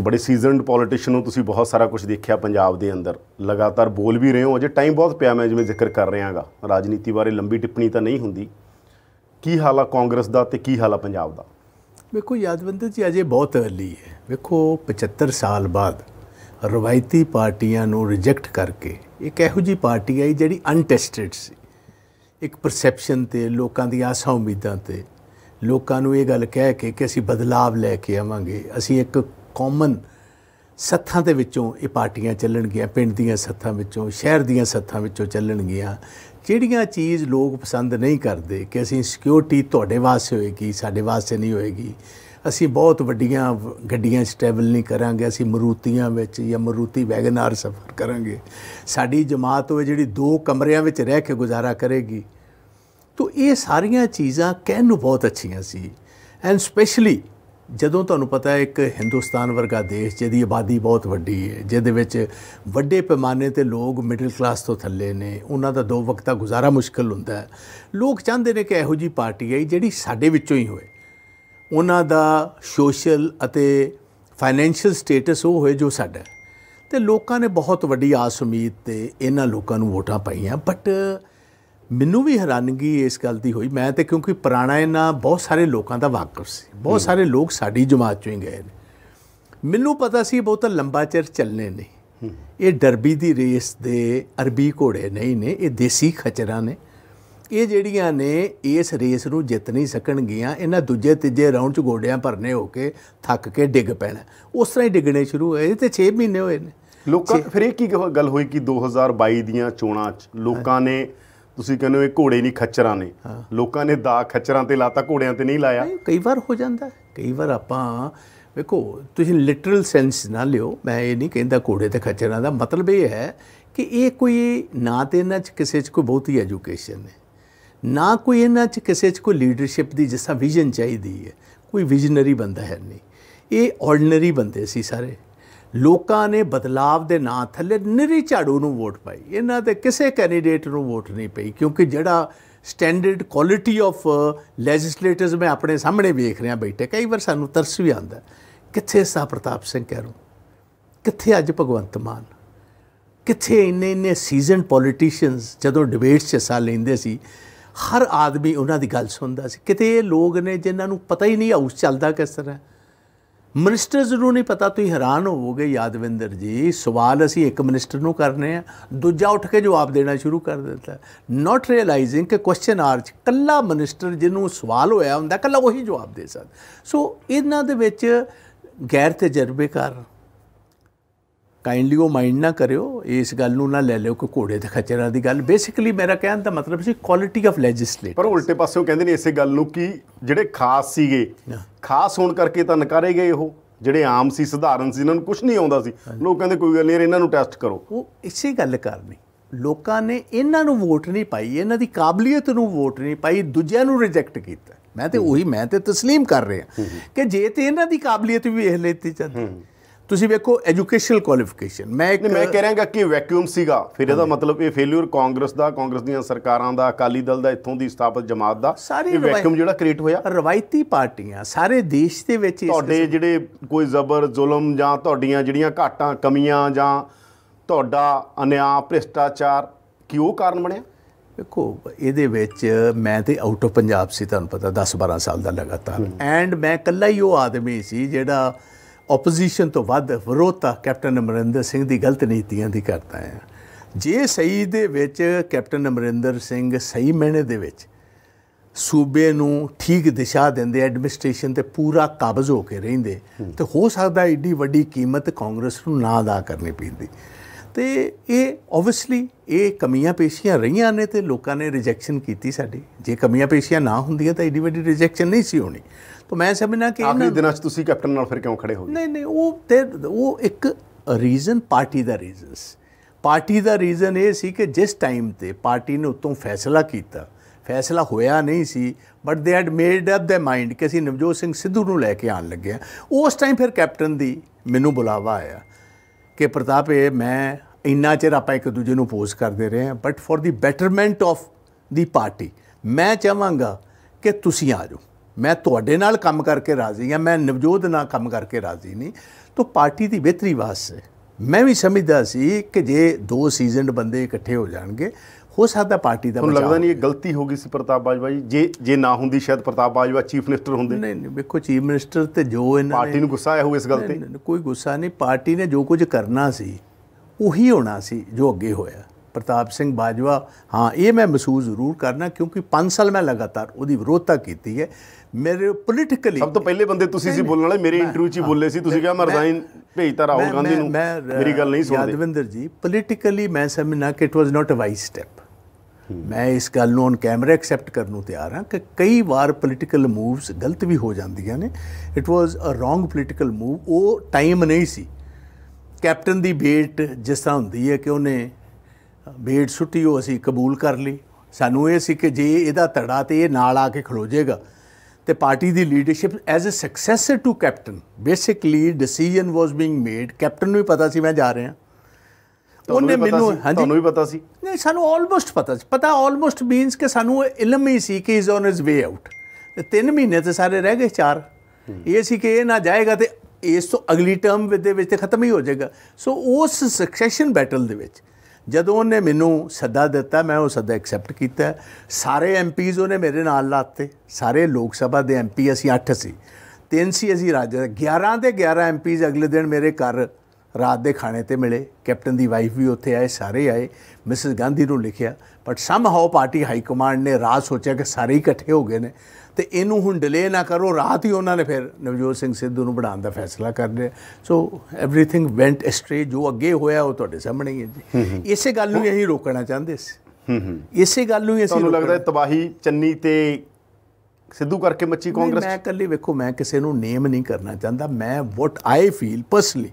ਬੜੇ ਸੀਜ਼ਨਡ ਪੋਲਿਟਿਸ਼ੀਅਨ ਹੋ ਤੁਸੀਂ ਬਹੁਤ ਸਾਰਾ ਕੁਝ ਦੇਖਿਆ ਪੰਜਾਬ ਦੇ ਅੰਦਰ ਲਗਾਤਾਰ ਬੋਲ ਵੀ ਰਹੇ ਹੋ ਅਜੇ ਟਾਈਮ ਬਹੁਤ ਪਿਆ ਮੈਂ ਜਿਵੇਂ ਜ਼ਿਕਰ ਕਰ ਰਿਹਾਗਾ ਰਾਜਨੀਤੀ ਬਾਰੇ ਲੰਬੀ ਟਿੱਪਣੀ ਤਾਂ ਨਹੀਂ ਹੁੰਦੀ ਕੀ ਹਾਲ ਆ ਕਾਂਗਰਸ ਦਾ ਤੇ ਕੀ ਹਾਲ ਆ ਪੰਜਾਬ ਦਾ ਵੇਖੋ ਯਾਦਵਿੰਦਰ ਜੀ ਅਜੇ ਬਹੁਤ ਅਰਲੀ ਹੈ ਵੇਖੋ 75 ਸਾਲ ਬਾਅਦ ਰਵਾਇਤੀ ਪਾਰਟੀਆਂ ਨੂੰ ਰਿਜੈਕਟ ਕਰਕੇ ਇੱਕ ਇਹੋ ਜੀ ਪਾਰਟੀ ਆਈ ਜਿਹੜੀ ਅਨਟੈਸਟਡ ਸੀ ਇੱਕ ਪਰਸੈਪਸ਼ਨ ਤੇ ਲੋਕਾਂ ਦੀ ਆਸਾਂ ਉਮੀਦਾਂ ਤੇ ਲੋਕਾਂ ਨੂੰ ਇਹ ਗੱਲ ਕਹਿ ਕੇ ਕਿ ਅਸੀਂ ਬਦਲਾਵ ਲੈ ਕੇ ਆਵਾਂਗੇ ਅਸੀਂ ਇੱਕ ਕਾਮਨ ਸੱਥਾਂ ਦੇ ਵਿੱਚੋਂ ਇਹ ਪਾਰਟੀਆਂ ਚੱਲਣਗੀਆਂ ਪਿੰਡ ਦੀਆਂ ਸੱਥਾਂ ਵਿੱਚੋਂ ਸ਼ਹਿਰ ਦੀਆਂ ਸੱਥਾਂ ਵਿੱਚੋਂ ਚੱਲਣਗੀਆਂ ਜਿਹੜੀਆਂ ਚੀਜ਼ ਲੋਕ ਪਸੰਦ ਨਹੀਂ ਕਰਦੇ ਕਿ ਅਸੀਂ ਸਿਕਿਉਰਿਟੀ ਤੁਹਾਡੇ ਵਾਸਤੇ ਹੋਏਗੀ ਸਾਡੇ ਵਾਸਤੇ ਨਹੀਂ ਹੋਏਗੀ ਅਸੀਂ ਬਹੁਤ ਵੱਡੀਆਂ ਗੱਡੀਆਂ ਸਟੇਬਲ ਨਹੀਂ ਕਰਾਂਗੇ ਅਸੀਂ ਮਰੂਤੀਆਂ ਵਿੱਚ ਜਾਂ ਮਰੂਤੀ ਵੈਗਨਾਰ ਸਫ਼ਰ ਕਰਾਂਗੇ ਸਾਡੀ ਜਮਾਤ ਉਹ ਜਿਹੜੀ ਦੋ ਕਮਰਿਆਂ ਵਿੱਚ ਰਹਿ ਕੇ ਗੁਜ਼ਾਰਾ ਕਰੇਗੀ ਤੋਂ ਇਹ ਸਾਰੀਆਂ ਚੀਜ਼ਾਂ ਕਹਿਣ ਨੂੰ ਬਹੁਤ ਅੱਛੀਆਂ ਸੀ ਐਂਡ ਸਪੈਸ਼ਲੀ ਜਦੋਂ ਤੁਹਾਨੂੰ ਪਤਾ ਹੈ ਇੱਕ ਹਿੰਦੁਸਤਾਨ ਵਰਗਾ ਦੇਸ਼ ਜਿਹਦੀ ਆਬਾਦੀ ਬਹੁਤ ਵੱਡੀ ਹੈ ਜਿਹਦੇ ਵਿੱਚ ਵੱਡੇ ਪੈਮਾਨੇ ਤੇ ਲੋਕ ਮਿਡਲ ਕਲਾਸ ਤੋਂ ਥੱਲੇ ਨੇ ਉਹਨਾਂ ਦਾ ਦੋ ਵਕਤਾ ਗੁਜ਼ਾਰਾ ਮੁਸ਼ਕਲ ਹੁੰਦਾ ਹੈ ਲੋਕ ਚਾਹੁੰਦੇ ਨੇ ਕਿ ਇਹੋ ਜੀ ਪਾਰਟੀ ਆਈ ਜਿਹੜੀ ਸਾਡੇ ਵਿੱਚੋਂ ਹੀ ਹੋਵੇ ਉਹਨਾਂ ਦਾ ਸੋਸ਼ਲ ਅਤੇ ਫਾਈਨੈਂਸ਼ੀਅਲ ਸਟੇਟਸ ਉਹ ਹੋਏ ਜੋ ਸਾਡਾ ਤੇ ਲੋਕਾਂ ਨੇ ਬਹੁਤ ਵੱਡੀ ਆਸ ਉਮੀਦ ਤੇ ਇਹਨਾਂ ਲੋਕਾਂ ਨੂੰ ਵੋਟਾਂ ਪਾਈਆਂ ਬਟ ਮੈਨੂੰ ਵੀ ਹੈਰਾਨਗੀ ਇਸ ਗੱਲ ਦੀ ਹੋਈ ਮੈਂ ਤੇ ਕਿਉਂਕਿ ਪੁਰਾਣਾ ਇਹਨਾਂ ਬਹੁਤ ਸਾਰੇ ਲੋਕਾਂ ਦਾ ਵਾਕਫ ਸੀ ਬਹੁਤ ਸਾਰੇ ਲੋਕ ਸਾਡੀ ਜਮਾਤ ਚੋਂ ਹੀ ਗਏ ਨੇ ਮੈਨੂੰ ਪਤਾ ਸੀ ਬਹੁਤ ਲੰਬਾ ਚਿਰ ਚੱਲਨੇ ਨਹੀਂ ਇਹ ਡਰਬੀ ਦੀ ਰੇਸ ਦੇ ਅਰਬੀ ਘੋੜੇ ਨਹੀਂ ਨੇ ਇਹ ਦੇਸੀ ਖਚਰਾ ਨੇ ਇਹ ਜਿਹੜੀਆਂ ਨੇ ਇਸ ਰੇਸ ਨੂੰ ਜਿੱਤ ਨਹੀਂ ਸਕਣਗੀਆਂ ਇਹਨਾਂ ਦੂਜੇ ਤੀਜੇ ਰਾਉਂਡ 'ਚ ਗੋਡਿਆਂ ਭਰਨੇ ਹੋ ਕੇ ਥੱਕ ਕੇ ਡਿੱਗ ਪੈਣਾ ਉਸ ਤਰ੍ਹਾਂ ਹੀ ਡਿੱਗਣੇ ਸ਼ੁਰੂ ਹੋਏ ਤੇ 6 ਮਹੀਨੇ ਹੋਏ ਨੇ ਲੋਕਾਂ ਫਿਰ ਇਹ ਕੀ ਗੱਲ ਹੋਈ ਕਿ 2022 ਦੀਆਂ ਚੋਣਾਂ 'ਚ ਲੋਕਾਂ ਨੇ ਤੁਸੀਂ ਕਹਿੰਦੇ ਹੋ ਇਹ ਘੋੜੇ ਨਹੀਂ ਖੱਚਰਾਂ ਨੇ ਲੋਕਾਂ ਨੇ ਦਾ ਖੱਚਰਾਂ ਤੇ ਲਾਤਾ ਘੋੜਿਆਂ ਤੇ ਨਹੀਂ ਲਾਇਆ ਕਈ ਵਾਰ ਹੋ ਜਾਂਦਾ ਕਈ ਵਾਰ ਆਪਾਂ ਵੇਖੋ ਤੁਸੀਂ ਲਿਟਰਲ ਸੈਂਸ ਨਾ ਲਿਓ ਮੈਂ ਇਹ ਨਹੀਂ ਕਹਿੰਦਾ ਘੋੜੇ ਤੇ ਖੱਚਰਾਂ ਦਾ ਮਤਲਬ ਇਹ ਹੈ ਕਿ ਇਹ ਕੋਈ ਨਾ ਤੇ ਇਹਨਾਂ 'ਚ ਕਿਸੇ 'ਚ ਕੋਈ ਬਹੁਤੀ ਐਜੂਕੇਸ਼ਨ ਹੈ ਨਾ ਕੋਈ ਇਹਨਾਂ 'ਚ ਕਿਸੇ 'ਚ ਕੋਈ ਲੀਡਰਸ਼ਿਪ ਦੀ ਜਿਸਾ ਵਿਜ਼ਨ ਚਾਹੀਦੀ ਹੈ ਕੋਈ ਵਿਜ਼ਨਰੀ ਬੰਦਾ ਹੈ ਨਹੀਂ ਇਹ ਆਰਡੀਨਰੀ ਬੰਦੇ ਸੀ ਸਾਰੇ ਲੋਕਾਂ ਨੇ ਬਦਲਾਵ ਦੇ ਨਾਂ ਥੱਲੇ ਨਿਰੀ ਝਾੜੂ ਨੂੰ ਵੋਟ ਪਾਈ ਇਹਨਾਂ ਤੇ ਕਿਸੇ ਕੈਂਡੀਡੇਟ ਨੂੰ ਵੋਟ ਨਹੀਂ ਪਈ ਕਿਉਂਕਿ ਜਿਹੜਾ ਸਟੈਂਡਰਡ ਕੁਆਲਿਟੀ ਆਫ ਲੈਜਿਸਲੇਟਰਸ ਮੈਂ ਆਪਣੇ ਸਾਹਮਣੇ ਵੇਖ ਰਿਹਾ ਬੈਠੇ ਕਈ ਵਾਰ ਸਾਨੂੰ ਤਰਸ ਵੀ ਆਉਂਦਾ ਕਿੱਥੇ ਸਾ ਪ੍ਰਤਾਪ ਸਿੰਘ ਕਹਿਰੂ ਕਿੱਥੇ ਅੱਜ ਭਗਵੰਤ ਮਾਨ ਕਿੱਥੇ ਇੰਨੇ ਇੰਨੇ ਸੀਜ਼ਨ ਪੋਲੀਟੀਸ਼ੀਅਨਸ ਜਦੋਂ ਡਿਬੇਟਸ 'ਚ ਹਿੱਸਾ ਲੈਂਦੇ ਸੀ ਹਰ ਆਦਮੀ ਉਹਨਾਂ ਦੀ ਗੱਲ ਸੁਣਦਾ ਸੀ ਕਿਤੇ ਇਹ ਲੋਕ ਨੇ ਜਿਨ੍ਹਾਂ ਨੂੰ ਪਤਾ ਹੀ ਨਹੀਂ ਹਾਊਸ ਚੱਲਦਾ ਕਿਸ ਤਰ੍ਹਾਂ ਮਿਨਿਸਟਰ ਜ਼ਰੂਰ ਨਹੀਂ ਪਤਾ ਤੁਸੀਂ ਹੈਰਾਨ ਹੋਵੋਗੇ ਯਾਦਵਿੰਦਰ ਜੀ ਸਵਾਲ ਅਸੀਂ ਇੱਕ ਮਿਨਿਸਟਰ ਨੂੰ ਕਰਨੇ ਆ ਦੂਜਾ ਉੱਠ ਕੇ ਜਵਾਬ ਦੇਣਾ ਸ਼ੁਰੂ ਕਰ ਦਿੰਦਾ ਨਾਟ ਰਿਅਲਾਈਜ਼ਿੰਗ ਕਿ ਕੁਐਸਚਨ ਆਰਚ ਕੱਲਾ ਮਿਨਿਸਟਰ ਜਿਹਨੂੰ ਸਵਾਲ ਹੋਇਆ ਹੁੰਦਾ ਕੱਲਾ ਉਹੀ ਜਵਾਬ ਦੇ ਸਕਦਾ ਸੋ ਇਹਨਾਂ ਦੇ ਵਿੱਚ ਗੈਰ ਤਜਰਬੇਕਾਰ ਕਾਈਂਡਲੀ ਉਹ ਮਾਈਂਡ ਨਾ ਕਰਿਓ ਇਸ ਗੱਲ ਨੂੰ ਨਾ ਲੈ ਲਿਓ ਕਿ ਘੋੜੇ ਤੇ ਖਚਰਾਂ ਦੀ ਗੱਲ ਬੇਸਿਕਲੀ ਮੇਰਾ ਕਹਿਣ ਦਾ ਮਤਲਬ ਸੀ ਕੁਆਲਿਟੀ ਆਫ ਲੈਜਿਸਲੇਟ ਪਰ ਉਲਟੇ ਪਾਸੇ ਉਹ ਕਹਿੰਦੇ ਨੇ ਇਸੇ ਗੱਲ ਨੂੰ ਕਿ ਜਿਹੜੇ ਖਾਸ ਸੀਗੇ ਖਾਸ ਹੋਣ ਕਰਕੇ ਤਾਂ ਨਕਾਰੇ ਗਏ ਉਹ ਜਿਹੜੇ ਆਮ ਸੀ ਸਧਾਰਨ ਸੀ ਇਹਨਾਂ ਨੂੰ ਕੁਝ ਨਹੀਂ ਆਉਂਦਾ ਸੀ ਲੋਕ ਕਹਿੰਦੇ ਕੋਈ ਗੱਲ ਨਹੀਂ ਇਹਨਾਂ ਨੂੰ ਟੈਸਟ ਕਰੋ ਉਹ ਇਸੇ ਗੱਲ ਕਰਨੀ ਲੋਕਾਂ ਨੇ ਇਹਨਾਂ ਨੂੰ ਵੋਟ ਨਹੀਂ ਪਾਈ ਇਹਨਾਂ ਦੀ ਕਾਬਲੀਅਤ ਨੂੰ ਵੋਟ ਨਹੀਂ ਪਾਈ ਦੂਜਿਆਂ ਨੂੰ ਰਿਜੈਕਟ ਕੀਤਾ ਮੈਂ ਤੇ ਉਹੀ ਮੈਂ ਤੇ تسلیم ਕਰ ਰਿਹਾ ਕਿ ਜੇ ਤੇ ਇਹਨਾਂ ਦੀ ਕਾਬਲੀਅਤ ਵੀ ਵੇਖ ਲੈਤੀ ਜਾਂਦੀ ਤੁਸੀਂ ਵੇਖੋ ਐਜੂਕੇਸ਼ਨਲ ਕੁਆਲੀਫਿਕੇਸ਼ਨ ਮੈਂ ਇੱਕ ਮੈਂ ਕਹਿ ਰਿਹਾਗਾ ਕਿ ਵੈਕਿਊਮ ਸੀਗਾ ਫਿਰ ਇਹਦਾ ਮਤਲਬ ਇਹ ਫੇਲਿਅਰ ਕਾਂਗਰਸ ਦਾ ਕਾਂਗਰਸ ਦੀਆਂ ਸਰਕਾਰਾਂ ਦਾ ਅਕਾਲੀ ਦਲ ਦਾ ਇੱਥੋਂ ਦੀ ਸਥਾਪਿਤ ਜਮਾਤ ਦਾ ਇਹ ਵੈਕਿਊਮ ਜਿਹੜਾ ਕ੍ਰੀਏਟ ਹੋਇਆ ਰਵਾਇਤੀ ਪਾਰਟੀਆਂ ਸਾਰੇ ਦੇਸ਼ ਦੇ ਵਿੱਚ ਤੁਹਾਡੇ ਜਿਹੜੇ ਕੋਈ ਜ਼ਬਰ ਜ਼ੁਲਮ ਜਾਂ ਤੁਹਾਡੀਆਂ ਜਿਹੜੀਆਂ ਘਾਟਾਂ ਕਮੀਆਂ ਜਾਂ ਤੁਹਾਡਾ ਅਨਿਆਂ ਭ੍ਰਿਸ਼ਟਾਚਾਰ ਕੀ ਉਹ ਕਾਰਨ ਬਣਿਆ ਵੇਖੋ ਇਹਦੇ ਵਿੱਚ ਮੈਂ ਤੇ ਆਊਟ ਆਫ ਪੰਜਾਬ ਸੀ ਤੁਹਾਨੂੰ ਪਤਾ 10 12 ਸਾਲ ਦਾ ਲਗਾਤਾਰ ਐਂਡ ਮੈਂ ਇਕੱਲਾ ਹੀ ਉਹ ਆਦਮੀ ਸੀ ਜਿਹੜਾ ਆਪੋਜੀਸ਼ਨ ਤੋਂ ਵੱਧ ਵਿਰੋਧਤਾ ਕੈਪਟਨ ਅਮਰਿੰਦਰ ਸਿੰਘ ਦੀ ਗਲਤ ਨੀਤੀਆਂ ਦੀ ਕਰਦਾ ਹੈ ਜੇ ਸਹੀ ਦੇ ਵਿੱਚ ਕੈਪਟਨ ਅਮਰਿੰਦਰ ਸਿੰਘ ਸਹੀ ਮਹੀਨੇ ਦੇ ਵਿੱਚ ਸੂਬੇ ਨੂੰ ਠੀਕ ਦਿਸ਼ਾ ਦਿੰਦੇ ਐਡਮਿਨਿਸਟ੍ਰੇਸ਼ਨ ਤੇ ਪੂਰਾ ਕਾਬਜ਼ ਹੋ ਕੇ ਰਹਿੰਦੇ ਤੇ ਹੋ ਸਕਦਾ ਏਡੀ ਵੱਡੀ ਕੀਮਤ ਕਾਂਗਰਸ ਨੂੰ ਨਾ ਅਦਾ ਕਰਨੀ ਪੈਂਦੀ ਤੇ ਇਹ ਆਬਵੀਅਸਲੀ ਇਹ ਕਮੀਆਂ ਪੇਸ਼ੀਆਂ ਰਹੀਆਂ ਨੇ ਤੇ ਲੋਕਾਂ ਨੇ ਰਿਜੈਕਸ਼ਨ ਕੀਤੀ ਸਾਡੀ ਜੇ ਕਮੀਆਂ ਪੇਸ਼ੀਆਂ ਨਾ ਹੁੰਦੀਆਂ ਤਾਂ ਏਡੀ ਵੱਡੀ ਰਿਜੈਕਸ਼ਨ ਨਹੀਂ ਸੀ ਹੋਣੀ ਤਾਂ ਮੈਂ ਸਮਝਣਾ ਕਿ ਆਖਰੀ ਦਿਨਾਂ 'ਚ ਤੁਸੀਂ ਕੈਪਟਨ ਨਾਲ ਫਿਰ ਕਿਉਂ ਖੜੇ ਹੋ ਗਏ ਨਹੀਂ ਨਹੀਂ ਉਹ ਤੇ ਉਹ ਇੱਕ ਰੀਜ਼ਨ ਪਾਰਟੀ ਦਾ ਰੀਜ਼ਨਸ ਪਾਰਟੀ ਦਾ ਰੀਜ਼ਨ ਇਹ ਸੀ ਕਿ ਜਿਸ ਟਾਈਮ ਤੇ ਪਾਰਟੀ ਨੇ ਉਤੋਂ ਫੈਸਲਾ ਕੀਤਾ ਫੈਸਲਾ ਹੋਇਆ ਨਹੀਂ ਸੀ but they had made up their mind ਕਿ ਅਸੀਂ ਨਵਜੋਤ ਸਿੰਘ ਸਿੱਧੂ ਨੂੰ ਲੈ ਕੇ ਆਣ ਲੱਗੇ ਆ ਉਸ ਟਾਈਮ ਫਿਰ ਕੈਪਟਨ ਦੀ ਮੈਨੂੰ ਬੁਲਾਵਾ ਆਇਆ ਕਿ ਪ੍ਰਤਾਪ ਇਹ ਮੈਂ ਇੰਨਾ ਚਿਰ ਆਪਾਂ ਇੱਕ ਦੂਜੇ ਨੂੰ ਪੋਜ਼ ਕਰਦੇ ਰਹੇ ਹਾਂ but for the betterment of the party ਮੈਂ ਚਾਹਾਂਗਾ ਕਿ ਤੁਸੀਂ ਆ ਜਾਓ ਮੈਂ ਤੁਹਾਡੇ ਨਾਲ ਕੰਮ ਕਰਕੇ ਰਾਜ਼ੀ ਹਾਂ ਮੈਂ ਨਵਜੋਤ ਨਾਲ ਕੰਮ ਕਰਕੇ ਰਾਜ਼ੀ ਨਹੀਂ ਤੋ ਪਾਰਟੀ ਦੀ ਬਿਹਤਰੀ ਵਾਸਤੇ ਮੈਂ ਵੀ ਸਮਝਦਾ ਸੀ ਕਿ ਜੇ ਦੋ ਸੀਜ਼ਨਡ ਬੰਦੇ ਇਕੱਠੇ ਹੋ ਜਾਣਗੇ ਹੋ ਸਕਦਾ ਪਾਰਟੀ ਦਾ ਤੁਹਾਨੂੰ ਲੱਗਦਾ ਨਹੀਂ ਇਹ ਗਲਤੀ ਹੋ ਗਈ ਸੀ ਪ੍ਰਤਾਪ ਬਾਜਵਾ ਜੀ ਜੇ ਜੇ ਨਾ ਹੁੰਦੀ ਸ਼ਾਇਦ ਪ੍ਰਤਾਪ ਬਾਜਵਾ ਚੀਫ ਮਿਨਿਸਟਰ ਹੁੰਦੇ ਨਹੀਂ ਨਹੀਂ ਵੇਖੋ ਚੀਫ ਮਿਨਿਸਟਰ ਤੇ ਜੋ ਇਹਨਾਂ ਪਾਰਟੀ ਨੂੰ ਗੁੱਸਾ ਆਇਆ ਹੋਊ ਇਸ ਗੱਲ ਤੇ ਕੋਈ ਗੁੱਸਾ ਨਹੀਂ ਪਾਰਟੀ ਨੇ ਜੋ ਕੁਝ ਕਰਨਾ ਸੀ ਉਹੀ ਹੋਣਾ ਸੀ ਜੋ ਅੱਗੇ ਹੋਇਆ ਪ੍ਰਤਾਪ ਸਿੰਘ ਬਾਜਵਾ ਹਾਂ ਇਹ ਮੈਂ ਮਹਿਸੂਸ ਜ਼ਰੂਰ ਕਰਨਾ ਕਿਉਂਕਿ 5 ਸਾਲ ਮੈਂ ਲਗਾਤਾਰ ਉਹਦੀ ਵਿਰੋਧਤਾ ਕੀਤੀ ਹੈ ਮੇਰੇ ਪੋਲੀਟੀਕਲੀ ਸਭ ਤੋਂ ਪਹਿਲੇ ਬੰਦੇ ਤੁਸੀਂ ਸੀ ਬੋਲਣ ਵਾਲੇ ਮੇਰੇ ਇੰਟਰਵਿਊ 'ਚ ਹੀ ਬੋਲੇ ਸੀ ਤੁਸੀਂ ਕਿਹਾ ਮੈਂ ਰਜ਼ਾਈਨ ਭੇਜਤਾ ਰਾਹੁਲ ਗਾਂਧੀ ਨੂੰ ਮੇਰੀ ਗੱਲ ਨਹੀਂ ਸੁਣਦੇ ਯਾਦਵਿੰਦਰ ਜੀ ਪੋਲੀਟੀਕਲੀ ਮੈਂ ਸਮਝਣਾ ਕਿ it was not a wise step ਮੈਂ ਇਸ ਗੱਲ ਨੂੰ ਔਨ ਕੈਮਰਾ ਐਕਸੈਪਟ ਕਰਨ ਨੂੰ ਤਿਆਰ ਹਾਂ ਕਿ ਕਈ ਵਾਰ ਪੋਲੀਟੀਕਲ ਮੂਵਸ ਗਲਤ ਵੀ ਹੋ ਜਾਂਦੀਆਂ ਨੇ it was a wrong political move ਉਹ ਟਾਈਮ ਨਹੀਂ ਸੀ ਕੈਪਟਨ ਦੀ ਬੇਟ ਜਿਸ ਤਰ੍ਹਾਂ ਹੁੰਦੀ ਹੈ ਕਿ ਉਹਨੇ ਭੇਡ ਸੁੱਟੀ ਉਹ ਅਸੀਂ ਕਬੂਲ ਕਰ ਲਈ ਸਾਨੂੰ ਇਹ ਸੀ ਕਿ ਜੇ ਇਹਦਾ ਤੜਾ ਤੇ ਇਹ ਨਾਲ ਆ ਕੇ ਖਲੋ ਜਾਏਗਾ ਤੇ ਪਾਰਟੀ ਦੀ leadership as a successor to captain basically decision was being made captain ਨੂੰ ਵੀ ਪਤਾ ਸੀ ਮੈਂ ਜਾ ਰਿਹਾ ਉਹਨੇ ਮੈਨੂੰ ਹਾਂਜੀ ਤੁਹਾਨੂੰ ਵੀ ਪਤਾ ਸੀ ਨਹੀਂ ਸਾਨੂੰ ਆਲਮੋਸਟ ਪਤਾ ਸੀ ਪਤਾ ਆਲਮੋਸਟ ਮੀਨਸ ਕਿ ਸਾਨੂੰ ਇਲਮ ਹੀ ਸੀ ਕਿ is on his way out ਤਿੰਨ ਮਹੀਨੇ ਤੇ ਸਾਰੇ ਰਹਿ ਗਏ ਚਾਰ ਇਹ ਸੀ ਕਿ ਇਹ ਨਾ ਜਾਏਗਾ ਤੇ ਇਸ ਤੋਂ ਅਗਲੀ ਟਰਮ ਦੇ ਵਿੱਚ ਤੇ ਖਤਮ ਹੀ ਹੋ ਜਾਏਗਾ ਸੋ ਉਸ ਸਕਸੈਸ਼ਨ ਬੈਟਲ ਦੇ ਵਿੱਚ ਜਦੋਂ ਉਹਨੇ ਮੈਨੂੰ ਸੱਦਾ ਦਿੱਤਾ ਮੈਂ ਉਹ ਸੱਦਾ ਐਕਸੈਪਟ ਕੀਤਾ ਸਾਰੇ ਐਮਪੀਜ਼ ਉਹਨੇ ਮੇਰੇ ਨਾਲ ਲਾਤੇ ਸਾਰੇ ਲੋਕ ਸਭਾ ਦੇ ਐਮਪੀ ਅਸੀਂ 8 ਸੀ ਤਿੰਨ ਸੀ ਅਸੀਂ ਰਾਜ 11 ਦੇ 11 ਐਮਪੀਜ਼ ਅਗਲੇ ਦਿਨ ਮੇਰੇ ਘਰ ਰਾਤ ਦੇ ਖਾਣੇ ਤੇ ਮਿਲੇ ਕੈਪਟਨ ਦੀ ਵਾਈਫ ਵੀ ਉੱਥੇ ਆਏ ਸਾਰੇ ਆਏ ਮਿਸਿਸ ਗਾਂਧੀ ਨੂੰ ਲਿਖਿਆ but somehow party high command ਨੇ ਰਾਜ ਸੋਚਿਆ ਕਿ ਸਾਰੇ ਇਕੱਠੇ ਹੋ ਗਏ ਨੇ ਤੇ ਇਹਨੂੰ ਹੁਣ ਡਿਲੇ ਨਾ ਕਰੋ ਰਾਤ ਹੀ ਉਹਨਾਂ ਨੇ ਫਿਰ ਨਵਜੋਤ ਸਿੰਘ ਸਿੱਧੂ ਨੂੰ ਬਣਾਉਣ ਦਾ ਫੈਸਲਾ ਕਰ ਲਿਆ ਸੋ ਐਵਰੀਥਿੰਗ ਵੈਂਟ ਐਸਟ੍ਰੇ ਜੋ ਅੱਗੇ ਹੋਇਆ ਉਹ ਤੁਹਾਡੇ ਸਾਹਮਣੇ ਹੀ ਹੈ ਜੀ ਇਸੇ ਗੱਲ ਨੂੰ ਅਸੀਂ ਰੋਕਣਾ ਚਾਹੁੰਦੇ ਸੀ ਇਸੇ ਗੱਲ ਨੂੰ ਅਸੀਂ ਤੁਹਾਨੂੰ ਲੱਗਦਾ ਤਬਾਹੀ ਚੰਨੀ ਤੇ ਸਿੱਧੂ ਕਰਕੇ ਮੱਚੀ ਕਾਂਗਰਸ ਮੈਂ ਕੱਲੀ ਵੇਖੋ ਮੈਂ ਕਿਸੇ ਨੂੰ ਨੇਮ ਨਹੀਂ ਕਰਨਾ ਚਾਹੁੰਦਾ ਮੈਂ ਵਾਟ ਆਈ ਫੀਲ ਪਰਸਨਲੀ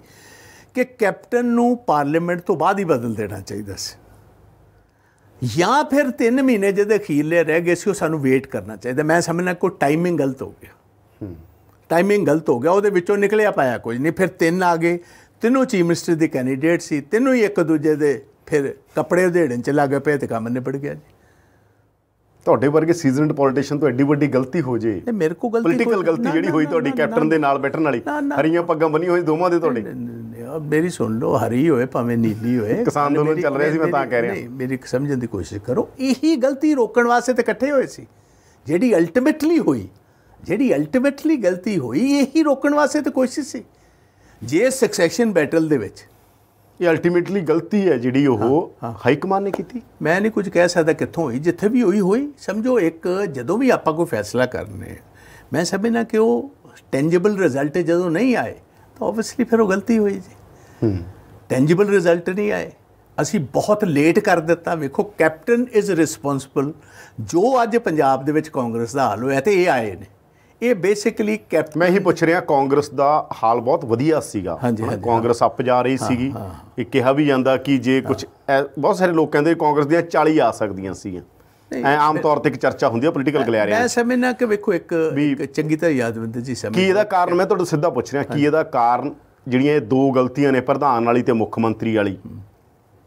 ਕਿ ਕੈਪਟਨ ਨੂੰ ਪਾਰਲੀਮੈਂਟ ਤੋਂ ਬਾਅਦ ਹੀ ਬਦਲ ਦੇਣਾ ਚਾਹੀਦਾ ਸੀ ਜਾਂ ਫਿਰ 3 ਮਹੀਨੇ ਜਿਹਦੇ ਖੀਲੇ ਰਹਿ ਗਏ ਸੀ ਉਹ ਸਾਨੂੰ ਵੇਟ ਕਰਨਾ ਚਾਹੀਦਾ ਮੈਂ ਸਮਝਣਾ ਕੋਈ ਟਾਈਮਿੰਗ ਗਲਤ ਹੋ ਗਿਆ ਟਾਈਮਿੰਗ ਗਲਤ ਹੋ ਗਿਆ ਉਹਦੇ ਵਿੱਚੋਂ ਨਿਕਲਿਆ ਪਾਇਆ ਕੁਝ ਨਹੀਂ ਫਿਰ ਤਿੰਨ ਆ ਗਏ ਤਿੰਨੋਂ ਚੀਫ ਮਿਨਿਸਟਰ ਦੇ ਕੈਂਡੀਡੇਟ ਸੀ ਤਿੰਨੋਂ ਹੀ ਇੱਕ ਦੂਜੇ ਦੇ ਫਿਰ ਕੱਪੜੇ ਉਧੇੜਨ ਚ ਲੱਗ ਪਏ ਤੇ ਕੰਮ ਨਿਬੜ ਗਿਆ ਜੀ ਤੁਹਾਡੇ ਵਰਗੇ ਸੀਜ਼ਨਡ ਪੋਲੀਟੀਸ਼ੀਅਨ ਤੋਂ ਐਡੀ ਵੱਡੀ ਗਲਤੀ ਹੋ ਜੇ ਤੇ ਮੇਰੇ ਕੋ ਗਲਤੀ ਪੋਲੀਟੀਕਲ ਗਲਤੀ ਜਿਹੜੀ ਹੋਈ ਤੁਹਾਡੀ ਕੈਪਟਨ ਦੇ ਨਾਲ ਬੈਠਣ ਵਾਲੀ ਹਰੀਆਂ ਪੱਗਾਂ ਬਣੀ ਹੋਈ ਦੋਵਾਂ ਦੇ ਤੁਹਾਡੇ ਮੇਰੀ ਸੁਣ ਲਓ ਹਰੀ ਹੋਏ ਭਾਵੇਂ ਨੀਲੀ ਹੋਏ ਕਿਸਾਨ ਅੰਦੋਲਨ ਚੱਲ ਰਿਹਾ ਸੀ ਮੈਂ ਤਾਂ ਕਹਿ ਰਿਹਾ ਨਹੀਂ ਮੇਰੀ ਸਮਝਣ ਦੀ ਕੋਸ਼ਿਸ਼ ਕਰੋ ਇਹੀ ਗਲਤੀ ਰੋਕਣ ਵਾਸਤੇ ਤੇ ਇਕੱਠੇ ਹੋਏ ਸੀ ਜਿਹੜੀ ਅਲਟੀਮੇਟਲੀ ਹੋਈ ਜਿਹੜੀ ਅਲਟੀਮੇਟਲੀ ਗਲਤੀ ਹੋਈ ਇਹੀ ਰੋਕਣ ਵਾਸਤੇ ਤੇ ਕੋਸ਼ਿਸ਼ ਸੀ ਜੇ ਸਕਸੈਸ਼ਨ ਬੈਟਲ ਦੇ ਵਿੱਚ ਇਹ ਅਲਟੀਮੇਟਲੀ ਗਲਤੀ ਹੈ ਜਿਹੜੀ ਉਹ ਹਾਈ ਕਮਾਨ ਨੇ ਕੀਤੀ ਮੈਂ ਨਹੀਂ ਕੁਝ ਕਹਿ ਸਕਦਾ ਕਿੱਥੋਂ ਹੋਈ ਜਿੱਥੇ ਵੀ ਹੋਈ ਹੋਈ ਸਮਝੋ ਇੱਕ ਜਦੋਂ ਵੀ ਆਪਾਂ ਕੋਈ ਫੈਸਲਾ ਕਰਨੇ ਮੈਂ ਸਮਝਣਾ ਕਿ ਉਹ ਟੈਂਜੀਬਲ ਰਿਜ਼ਲਟ ਜਦੋਂ ਨਹੀਂ ਆਏ ਤਾਂ ਆਬਵੀਅਸਲੀ ਫਿਰ ਉਹ ਗਲਤੀ ਹੋਈ ਜੀ ਟੈਂਜੀਬਲ ਰਿਜ਼ਲਟ ਨਹੀਂ ਆਏ ਅਸੀਂ ਬਹੁਤ ਲੇਟ ਕਰ ਦਿੱਤਾ ਵੇਖੋ ਕੈਪਟਨ ਇਜ਼ ਰਿਸਪੌਂਸਿਬਲ ਜੋ ਅੱਜ ਪੰਜਾਬ ਦੇ ਵਿੱਚ ਕਾਂਗਰਸ ਦਾ ਹਾਲ ਹੋਇਆ ਤੇ ਇਹ ਆਏ ਨੇ ਇਹ ਬੇਸਿਕਲੀ ਕੈਪਟਨ ਮੈਂ ਹੀ ਪੁੱਛ ਰਿਹਾ ਕਾਂਗਰਸ ਦਾ ਹਾਲ ਬਹੁਤ ਵਧੀਆ ਸੀਗਾ ਕਾਂਗਰਸ ਅੱਪ ਜਾ ਰਹੀ ਸੀਗੀ ਇਹ ਕਿਹਾ ਵੀ ਜਾਂਦਾ ਕਿ ਜੇ ਕੁਝ ਬਹੁਤ ਸਾਰੇ ਲੋਕ ਕਹਿੰਦੇ ਕਾਂਗਰਸ ਦੀਆਂ 40 ਆ ਸਕਦੀਆਂ ਸੀਗੀਆਂ ਐ ਆਮ ਤੌਰ ਤੇ ਇੱਕ ਚਰਚਾ ਹੁੰਦੀ ਹੈ ਪੋਲੀਟੀਕਲ ਗਲਿਆਰਿਆਂ ਮੈਂ ਸਮਝਣਾ ਕਿ ਵੇਖੋ ਇੱਕ ਚੰਗੀ ਤਰ੍ਹਾਂ ਯਾਦਵੰਦ ਜੀ ਸਮਝ ਕੀ ਇਹਦਾ ਕਾਰਨ ਮੈਂ ਤੁਹਾਨੂੰ ਸਿੱਧਾ ਪੁੱਛ ਰਿਹਾ ਕੀ ਇਹਦਾ ਕਾਰਨ ਜਿਹੜੀਆਂ ਇਹ ਦੋ ਗਲਤੀਆਂ ਨੇ ਪ੍ਰਧਾਨ ਵਾਲੀ ਤੇ ਮੁੱਖ ਮੰਤਰੀ ਵਾਲੀ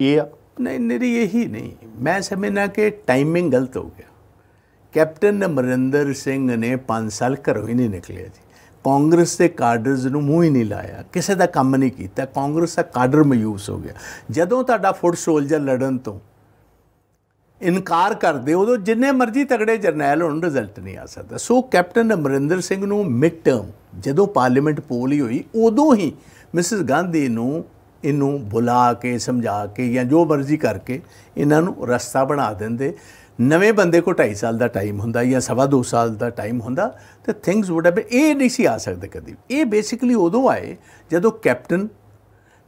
ਇਹ ਆ ਨਹੀਂ ਨਹੀਂ ਇਹੀ ਨਹੀਂ ਮੈਂ ਸਮਝਣਾ ਕਿ ਟਾਈਮਿੰਗ ਗਲਤ ਹੋ ਗਿਆ ਕੈਪਟਨ ਅਮਰਿੰਦਰ ਸਿੰਘ ਨੇ 5 ਸਾਲ ਘਰੋਂ ਹੀ ਨਹੀਂ ਨਿਕਲੇ ਜੀ ਕਾਂਗਰਸ ਦੇ ਕਾਡਰਸ ਨੂੰ ਮੂੰਹ ਹੀ ਨਹੀਂ ਲਾਇਆ ਕਿਸੇ ਦਾ ਕੰਮ ਨਹੀਂ ਕੀਤਾ ਕਾਂਗਰਸ ਦਾ ਕਾਡਰ ਮਯੂਸ ਹੋ ਗਿਆ ਜਦੋਂ ਤੁਹਾਡਾ ਫੁੱਟ ਸੋਲਜਰ ਲੜਨ ਤੋਂ ਇਨਕਾਰ ਕਰਦੇ ਉਦੋਂ ਜਿੰਨੇ ਮਰਜ਼ੀ ਤਗੜੇ ਜਰਨੈਲ ਹੋਣ ਰਿਜ਼ਲਟ ਨਹੀਂ ਆ ਸਕਦਾ ਸੋ ਕੈਪਟਨ ਅਮਰਿੰਦਰ ਸਿੰਘ ਨੂੰ ਮਿਡ ਟਰਮ ਜਦੋਂ ਪਾਰਲੀਮੈਂਟ ਪੋਲ ਹੀ ਹੋਈ ਉਦੋਂ ਹੀ ਮਿਸਿਸ ਗਾਂਧੀ ਨੂੰ ਇਹਨੂੰ ਬੁਲਾ ਕੇ ਸਮਝਾ ਕੇ ਜਾਂ ਜੋ ਮਰਜ਼ੀ ਕਰਕੇ ਇਹਨਾਂ ਨੂੰ ਰਸਤਾ ਬਣਾ ਦਿੰਦੇ ਨਵੇਂ ਬੰਦੇ ਕੋ 2.5 ਸਾਲ ਦਾ ਟਾਈਮ ਹੁੰਦਾ ਜਾਂ ਸਵਾ 2 ਸਾਲ ਦਾ ਟਾਈਮ ਹੁੰਦਾ ਤੇ ਥਿੰਗਸ ਵੁੱਡ ਹੈਵ ਇਹ ਨਹੀਂ ਸੀ ਆ ਸਕਦੇ ਕਦੀ ਇਹ ਬੇਸਿਕਲੀ ਉਦੋਂ ਆਏ ਜਦੋਂ ਕੈਪਟਨ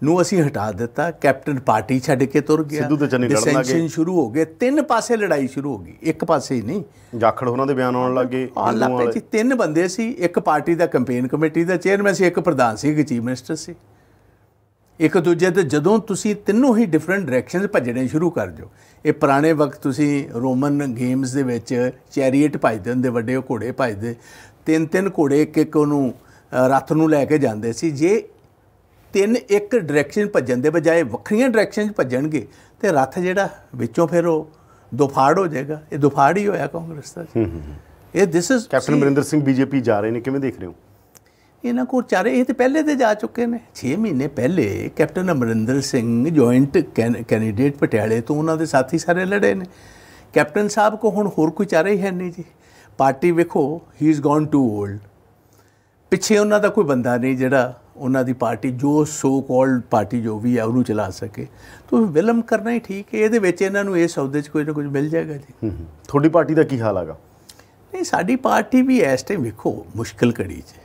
ਨੂੰ ਅਸੀਂ ਹਟਾ ਦਿੱਤਾ ਕੈਪਟਨ ਪਾਰਟੀ ਛੱਡ ਕੇ ਤੁਰ ਗਿਆ ਸਿੱਧੂ ਤੇ ਚੰਨੀ ਲੜਨ ਲੱਗੇ ਸ਼ੁਰੂ ਹੋ ਗਏ ਤਿੰਨ ਪਾਸੇ ਲੜਾਈ ਸ਼ੁਰੂ ਹੋ ਗਈ ਇੱਕ ਪਾਸੇ ਹੀ ਨਹੀਂ ਜਾਖੜ ਉਹਨਾਂ ਦੇ ਬਿਆਨ ਆਉਣ ਲੱਗੇ ਆਹ ਲੱਗੇ ਜੀ ਤਿੰਨ ਬੰਦੇ ਸੀ ਇੱਕ ਪਾਰਟੀ ਦਾ ਕੈਂਪੇਨ ਕਮੇਟੀ ਦਾ ਚੇਅਰਮੈਨ ਸੀ ਇੱਕ ਪ੍ਰਧਾਨ ਸੀ ਇੱਕ ਚੀਫ ਮਿਨਿਸਟਰ ਸੀ ਇੱਕ ਦੂਜੇ ਤੇ ਜਦੋਂ ਤੁਸੀਂ ਤਿੰਨੋਂ ਹੀ ਡਿਫਰੈਂਟ ਡਾਇਰੈਕਸ਼ਨਸ ਭੱਜਣੇ ਸ਼ੁਰੂ ਕਰ ਜੋ ਇਹ ਪੁਰਾਣੇ ਵਕਤ ਤੁਸੀਂ ਰੋਮਨ ਗੇਮਸ ਦੇ ਵਿੱਚ ਚੈਰੀਅਟ ਭੱਜਦੇ ਹੁੰਦੇ ਵੱਡੇ ਘੋੜੇ ਭੱਜਦੇ ਤਿੰਨ ਤਿੰਨ ਘੋੜੇ ਇੱਕ ਇੱਕ ਉਹਨੂੰ ਰੱਥ ਨੂੰ ਲੈ ਕੇ ਜਾਂਦੇ ਸੀ ਜੇ ਤਿੰਨ ਇੱਕ ਡਾਇਰੈਕਸ਼ਨ ਭੱਜਣ ਦੇ ਬਜਾਏ ਵੱਖਰੀਆਂ ਡਾਇਰੈਕਸ਼ਨ 'ਚ ਭੱਜਣਗੇ ਤੇ ਰੱਥ ਜਿਹੜਾ ਵਿੱਚੋਂ ਫਿਰ ਉਹ ਦੁਫਾੜ ਹੋ ਜਾਏਗਾ ਇਹ ਦੁਫਾੜ ਹੀ ਹੋਇਆ ਕਾਂਗਰਸ ਦਾ ਇਹ this is captain Amarinder Singh BJP ਜਾ ਰਹੇ ਨੇ ਕਿਵੇਂ ਦੇਖ ਰਹੇ ਹੋ ਇਹਨਾਂ ਕੋਲ ਚਾਰੇ ਇਹ ਤੇ ਪਹਿਲੇ ਤੇ ਜਾ ਚੁੱਕੇ ਨੇ 6 ਮਹੀਨੇ ਪਹਿਲੇ captain Amarinder Singh joint candidate ਪਟਿਆਲੇ ਤੋਂ ਉਹਨਾਂ ਦੇ ਸਾਥੀ ਸਾਰੇ ਲੜੇ ਨੇ ਕੈਪਟਨ ਸਾਹਿਬ ਕੋ ਹੁਣ ਹੋਰ ਕੋਈ ਚਾਰੇ ਹੈ ਨਹੀਂ ਜੀ ਪਾਰਟੀ ਵੇਖੋ he is gone too old ਪਿੱਛੇ ਉਹਨਾਂ ਦਾ ਕੋਈ ਬੰਦਾ ਨਹੀਂ ਜਿਹੜਾ ਉਹਨਾਂ ਦੀ ਪਾਰਟੀ ਜੋ ਸੋ ਕਾਲਡ ਪਾਰਟੀ ਜੋ ਵੀ ਹੈ ਉਹਨੂੰ ਚਲਾ ਸਕੇ ਤੋਂ ਵਿਲਮ ਕਰਨਾ ਹੀ ਠੀਕ ਹੈ ਇਹਦੇ ਵਿੱਚ ਇਹਨਾਂ ਨੂੰ ਇਹ ਸੌਦੇ 'ਚ ਕੋਈ ਨਾ ਕੁਝ ਮਿਲ ਜਾਏਗਾ ਜੀ ਤੁਹਾਡੀ ਪਾਰਟੀ ਦਾ ਕੀ ਹਾਲ ਹੈਗਾ ਨਹੀਂ ਸਾਡੀ ਪਾਰਟੀ ਵੀ ਇਸ ਟਾਈਮ ਵੇਖੋ ਮੁਸ਼ਕਲ ਕੜੀ 'ਚ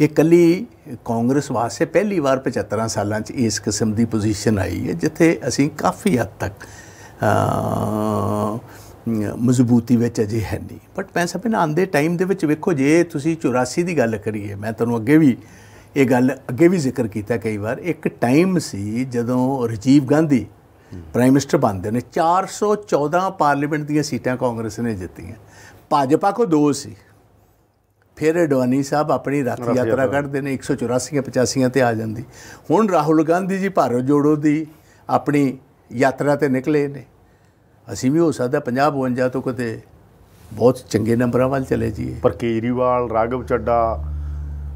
ਇਹ ਕੱਲੀ ਕਾਂਗਰਸ ਵਾਸਤੇ ਪਹਿਲੀ ਵਾਰ 75 ਸਾਲਾਂ 'ਚ ਇਸ ਕਿਸਮ ਦੀ ਪੋਜੀਸ਼ਨ ਆਈ ਹੈ ਜਿੱਥੇ ਅਸੀਂ ਕਾਫੀ ਹੱਦ ਤੱਕ ਮਜ਼ਬੂਤੀ ਵਿੱਚ ਅਜੇ ਹੈ ਨਹੀਂ ਬਟ ਮੈਂ ਸਮਝਣਾ ਆਂਦੇ ਟਾਈਮ ਦੇ ਵਿੱਚ ਵੇਖੋ ਜੇ ਤੁਸੀਂ 84 ਦੀ ਗੱਲ ਕਰੀਏ ਮੈਂ ਤੁਹਾਨੂੰ ਅੱਗੇ ਵੀ ਇਹ ਗੱਲ ਅੱਗੇ ਵੀ ਜ਼ਿਕਰ ਕੀਤਾ ਕਈ ਵਾਰ ਇੱਕ ਟਾਈਮ ਸੀ ਜਦੋਂ ਰਜੀਵ ਗਾਂਧੀ ਪ੍ਰਾਈਮ ਮਿਨਿਸਟਰ ਬਣਦੇ ਨੇ 414 ਪਾਰਲੀਮੈਂਟ ਦੀਆਂ ਸੀਟਾਂ ਕਾਂਗਰਸ ਨੇ ਜਿੱਤੀਆਂ ਭਾਜਪਾ ਕੋ ਦੋ ਸੀ ਫਿਰ ਅਡਵਾਨੀ ਸਾਹਿਬ ਆਪਣੀ ਰਾਤ ਯਾਤਰਾ ਕੱਢਦੇ ਨੇ 184 85 ਤੇ ਆ ਜਾਂਦੀ ਹੁਣ ਰਾਹੁਲ ਗਾਂਧੀ ਜੀ ਭਾਰਤ ਜੋੜੋ ਦੀ ਆਪਣੀ ਯਾਤਰਾ ਤੇ ਨਿਕਲੇ ਨੇ ਅਸੀਂ ਵੀ ਹੋ ਸਕਦਾ 50 52 ਤੋਂ ਕਿਤੇ ਬਹੁਤ ਚੰਗੇ ਨੰਬਰਾਂ ਵੱਲ ਚਲੇ ਜਾਈਏ ਪਰ ਕੇਜਰੀਵਾਲ ਰਾਗਵ ਚੱਡਾ